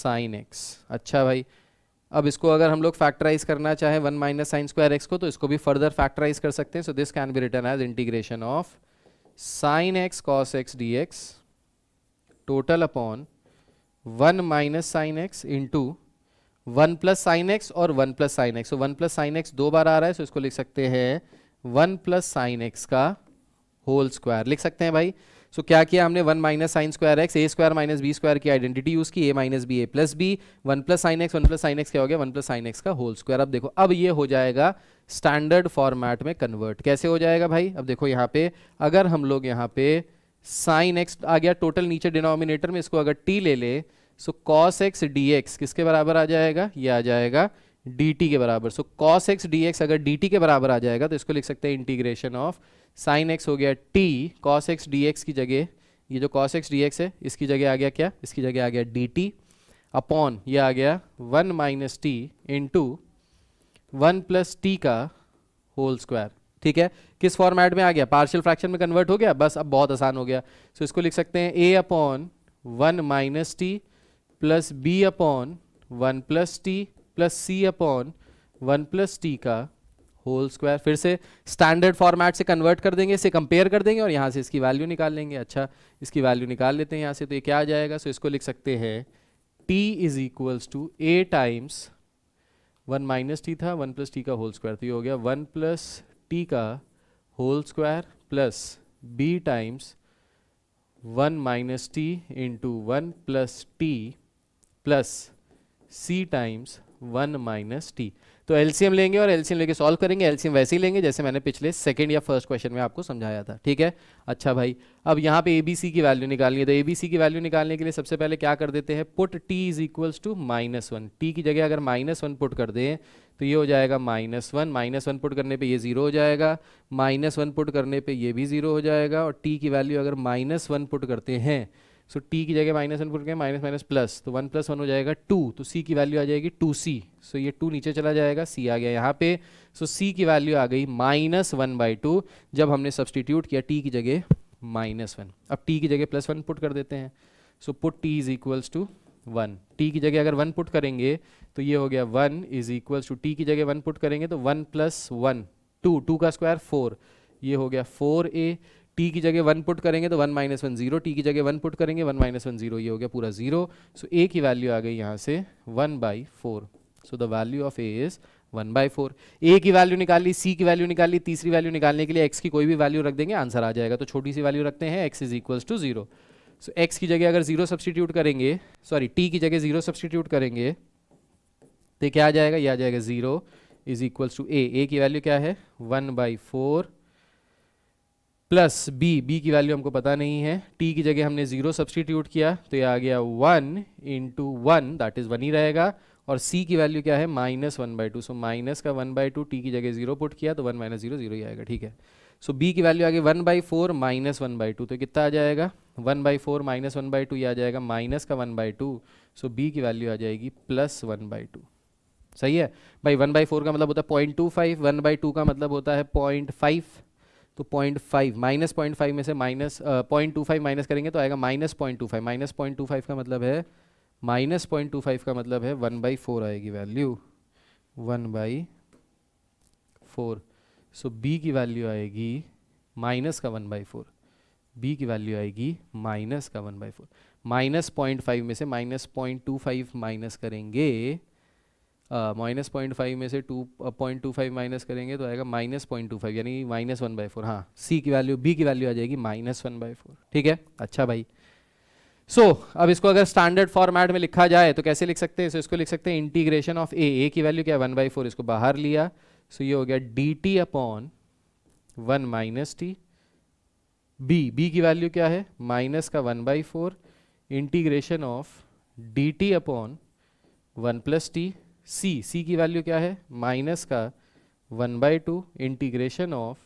sine X अच्छा भाई अब इसको अगर हम लोग फैक्टराइज करना चाहे one minus sine square x को तो इसको भी फर्दर फैक्टराइज कर सकते हैं so this can be written as integration of sine X cos x D x total upon one minus sine X into one plus sine X और one plus sine X one plus sine X दो बार आ रहा है सो इसको लिख सकते हैं one plus sine X का होल स्क्वायर लिख सकते हैं भाई सो so, क्या किया हमने one minus sine square X A square minus B square की आइडेंटिटी यूज की A minus B A plus B one plus sine X one plus sine X क्या हो गया वन प्लस साइन एक्स का whole square अब देखो अब ये हो जाएगा स्टैंडर्ड फॉर्मेट में कन्वर्ट कैसे हो जाएगा भाई अब देखो यहाँ पे अगर हम लोग यहाँ पे साइन एक्स आ गया टोटल नीचे डिनोमिनेटर में इसको अगर टी ले ले so cos x D x किसके बराबर आ जाएगा ये आ जाएगा डी के बराबर सो कॉस एक्स dx अगर डी के बराबर आ जाएगा तो इसको लिख सकते हैं इंटीग्रेशन ऑफ साइन एक्स हो गया टी कॉस एक्स dx की जगह ये जो कॉस एक्स dx है इसकी जगह आ गया क्या इसकी जगह आ गया डी अपॉन ये आ गया one minus T into one plus T का होल स्क्वायर ठीक है किस फॉर्मेट में आ गया पार्शियल फ्रैक्शन में कन्वर्ट हो गया बस अब बहुत आसान हो गया सो so, इसको लिख सकते हैं ए upon one minus T plus B upon one plus T plus सी अपॉन वन प्लस टी का होल स्क्वायर फिर से स्टैंडर्ड फॉर्मेट से कन्वर्ट कर देंगे इसे कंपेयर कर देंगे और यहाँ से इसकी वैल्यू निकाल लेंगे अच्छा इसकी वैल्यू निकाल लेते हैं यहाँ से तो ये क्या आ जाएगा सो इसको लिख सकते हैं T is equals to A times one minus T था वन प्लस टी का होल स्क्वायर तो ये हो गया वन प्लस टी का whole square plus B times one minus T into one plus T plus सी टाइम्स वन माइनस टी तो LCM लेंगे और एलसीएम लेके सॉल्व करेंगे एलसीएम वैसे ही लेंगे जैसे मैंने पिछले सेकंड या फर्स्ट क्वेश्चन में आपको समझाया था ठीक है अच्छा भाई अब यहाँ पे एबीसी की वैल्यू निकालनी है तो एबीसी की वैल्यू निकालने के लिए सबसे पहले क्या कर देते हैं put T is equals to minus one T की जगह अगर माइनस वन पुट कर दें तो ये हो जाएगा minus one minus one put करने पे ये जीरो हो जाएगा माइनस वन पुट करने पे ये भी जीरो हो जाएगा और टी की वैल्यू अगर माइनस वन पुट करते हैं सो टी की जगह माइनस वन पुट करें माइनस माइनस प्लस तो वन प्लस वन हो जाएगा टू तो सी की वैल्यू आ जाएगी टू सी सो ये टू नीचे चला जाएगा सी आ गया यहाँ पे सो so, सी की वैल्यू आ गई माइनस वन बाई टू जब हमने सब्सटीट्यूट किया टी की जगह माइनस वन अब टी की जगह प्लस वन पुट कर देते हैं so put T is equals to one T की जगह अगर वन पुट करेंगे तो ये हो गया one is equals to T की जगह वन पुट करेंगे तो one plus one two two का स्क्वायर फोर ये हो गया फोर ए टी की जगह वन पुट करेंगे तो one minus one zero T की जगह वन पुट करेंगे वन माइनस वन जीरो ये हो गया पूरा जीरो सो ए की वैल्यू आ गई यहाँ से one by four so the value of A is one by four A की वैल्यू निकाली सी की वैल्यू निकाली तीसरी वैल्यू निकालने के लिए एक्स की कोई भी वैल्यू रख देंगे आंसर आ जाएगा तो छोटी सी वैल्यू रखते हैं X is equals to zero so x की जगह अगर जीरो सब्सटीट्यूट करेंगे सॉरी टी की जगह जीरो सब्सटीट्यूट करेंगे तो क्या आ जाएगा ये आ जाएगा zero is equals to A ए की वैल्यू क्या है one by four plus B B की वैल्यू हमको पता नहीं है टी की जगह हमने जीरो सब्सटीट्यूट किया तो ये आ गया one into one that is one ही रहेगा और सी की वैल्यू क्या है minus one by two so minus का वन बाई टू टी की जगह जीरो पुट किया तो वन माइनस जीरो जीरो ही आएगा ठीक है सो so, की वैल्यू आ गई one by four minus one by two तो कितना आ जाएगा one by four minus one by two ये आ जाएगा माइनस का one by two so B की वैल्यू आ जाएगी प्लस वन बाई टू सही है भाई वन बाई फोर का मतलब होता है point two five one by two का मतलब होता है पॉइंट फाइव तो point five minus point five में से minus point two five minus करेंगे तो आएगा minus point two five minus point two five का मतलब है माइनस पॉइंट टू फाइव का मतलब है वन बाई फोर आएगी value one by four so B की वैल्यू आएगी माइनस का वन बाई फोर बी की वैल्यू आएगी माइनस का one by four minus point five में से minus point two five minus करेंगे माइनस पॉइंट फाइव में से two point two five minus करेंगे तो आएगा माइनस पॉइंट टू फाइव यानी माइनस वन बाई फोर हाँ सी की वैल्यू बी की वैल्यू आ जाएगी माइनस वन बाई फोर ठीक है अच्छा भाई सो so, अब इसको अगर स्टैंडर्ड फॉर्मेट में लिखा जाए तो कैसे लिख सकते हैं so, इसको लिख सकते हैं इंटीग्रेशन ऑफ ए ए की वैल्यू क्या है वन बाई फोर इसको बाहर लिया सो so, ये हो गया d t upon one minus t b B की वैल्यू क्या है माइनस का one by four integration of d t upon one plus t c c की वैल्यू क्या है माइनस का one by two integration of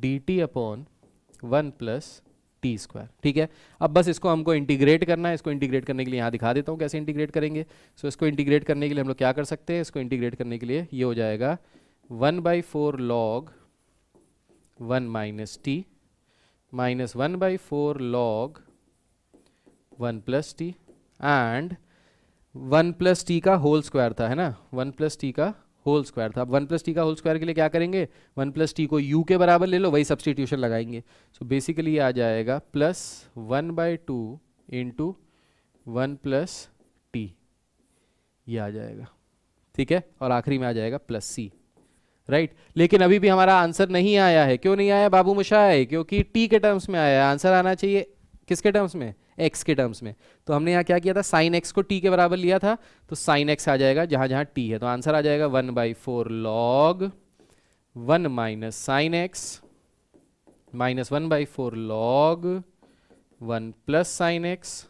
d t upon one plus t square ठीक है अब बस इसको हमको इंटीग्रेट करना है इसको इंटीग्रेट करने के लिए यहाँ दिखा देता हूँ कैसे इंटीग्रेट करेंगे सो so, इसको इंटीग्रेट करने के लिए हम लोग क्या कर सकते हैं इसको इंटीग्रेट करने के लिए ये हो जाएगा one by four log one minus t minus one by four log one plus t and one plus T का होल स्क्वायर था है ना वन प्लस टी का होल स्क्वायर था अब वन प्लस टी का होल स्क्वायर के लिए क्या करेंगे वन प्लस टी को यू के बराबर ले लो वही सब्सटीट्यूशन लगाएंगे सो so बेसिकली ये आ जाएगा plus one by two into one plus t ये आ जाएगा ठीक है और आखिरी में आ जाएगा प्लस सी राइट लेकिन अभी भी हमारा आंसर नहीं आया है क्यों नहीं आया बाबू मुशाह क्योंकि टी के टर्म्स में आया है आंसर आना चाहिए किसके टर्म्स में एक्स के टर्म्स में तो हमने यहाँ क्या किया था साइन एक्स को टी के बराबर लिया था तो साइन एक्स आ जाएगा जहाँ जहाँ टी है तो आंसर आ जाएगा one by four log one minus sine x minus one by four log one plus sine x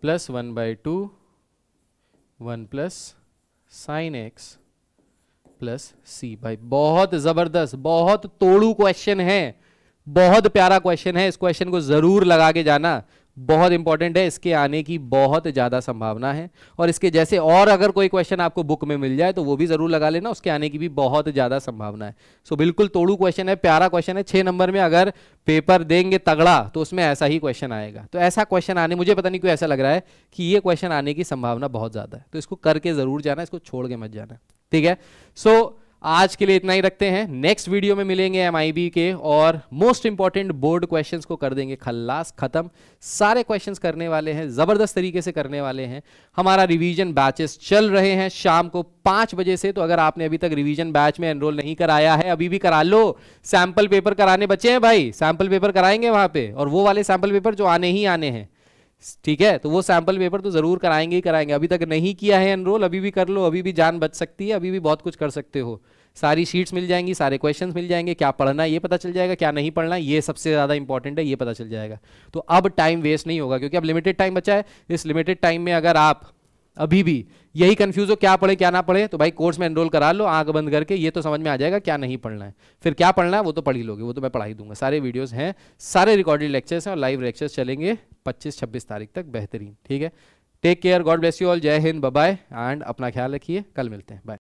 plus one by two one plus sine x plus c bye बहुत ज़बरदस्त बहुत तोड़ू क्वेश्चन है बहुत प्यारा क्वेश्चन है इस क्वेश्चन को जरूर लगा के जाना बहुत इंपॉर्टेंट है इसके आने की बहुत ज़्यादा संभावना है और इसके जैसे और अगर कोई क्वेश्चन आपको बुक में मिल जाए तो वो भी ज़रूर लगा लेना उसके आने की भी बहुत ज़्यादा संभावना है सो बिल्कुल तोड़ू क्वेश्चन है प्यारा क्वेश्चन है छह नंबर में अगर पेपर देंगे तगड़ा तो उसमें ऐसा ही क्वेश्चन आएगा तो ऐसा क्वेश्चन आने मुझे पता नहीं क्यों ऐसा लग रहा है कि ये क्वेश्चन आने की संभावना बहुत ज़्यादा है तो इसको करके ज़रूर जाना इसको छोड़ के मत जाना ठीक है सो so, आज के लिए इतना ही रखते हैं नेक्स्ट वीडियो में मिलेंगे एम के और मोस्ट इंपॉर्टेंट बोर्ड क्वेश्चंस को कर देंगे खल्लास खत्म सारे क्वेश्चंस करने वाले हैं जबरदस्त तरीके से करने वाले हैं हमारा रिवीजन बैचेस चल रहे हैं शाम को पांच बजे से तो अगर आपने अभी तक रिवीजन बैच में एनरोल नहीं कराया है अभी भी करा लो सैंपल पेपर कराने बचे हैं भाई सैंपल पेपर कराएंगे वहां पर और वो वाले सैंपल पेपर जो आने ही आने हैं ठीक है तो वो सैंपल पेपर तो जरूर कराएंगे ही कराएंगे अभी तक नहीं किया है एनरोल अभी भी कर लो अभी भी जान बच सकती है अभी भी बहुत कुछ कर सकते हो सारी शीट्स मिल जाएंगी सारे क्वेश्चंस मिल जाएंगे क्या पढ़ना ये पता चल जाएगा क्या नहीं पढ़ना ये सबसे ज़्यादा इंपॉर्टेंट है ये पता चल जाएगा तो अब टाइम वेस्ट नहीं होगा क्योंकि अब लिमिटेड टाइम बचा है इस लिमिटेड टाइम में अगर आप अभी भी यही कंफ्यूज हो क्या पढ़े क्या ना पढ़े तो भाई कोर्स में एनरोल करा लो आंख बंद करके ये तो समझ में आ जाएगा क्या नहीं पढ़ना है फिर क्या पढ़ना है वो तो पढ़ ही लोगे वो तो मैं पढ़ा ही दूंगा सारे वीडियोस हैं सारे रिकॉर्डेड लेक्चर्स हैं और लाइव लेक्चर्स चलेंगे 25-26 तारीख तक बेहतरीन ठीक है take care God bless you all जय हिंद बाय एंड अपना ख्याल रखिए कल मिलते हैं बाय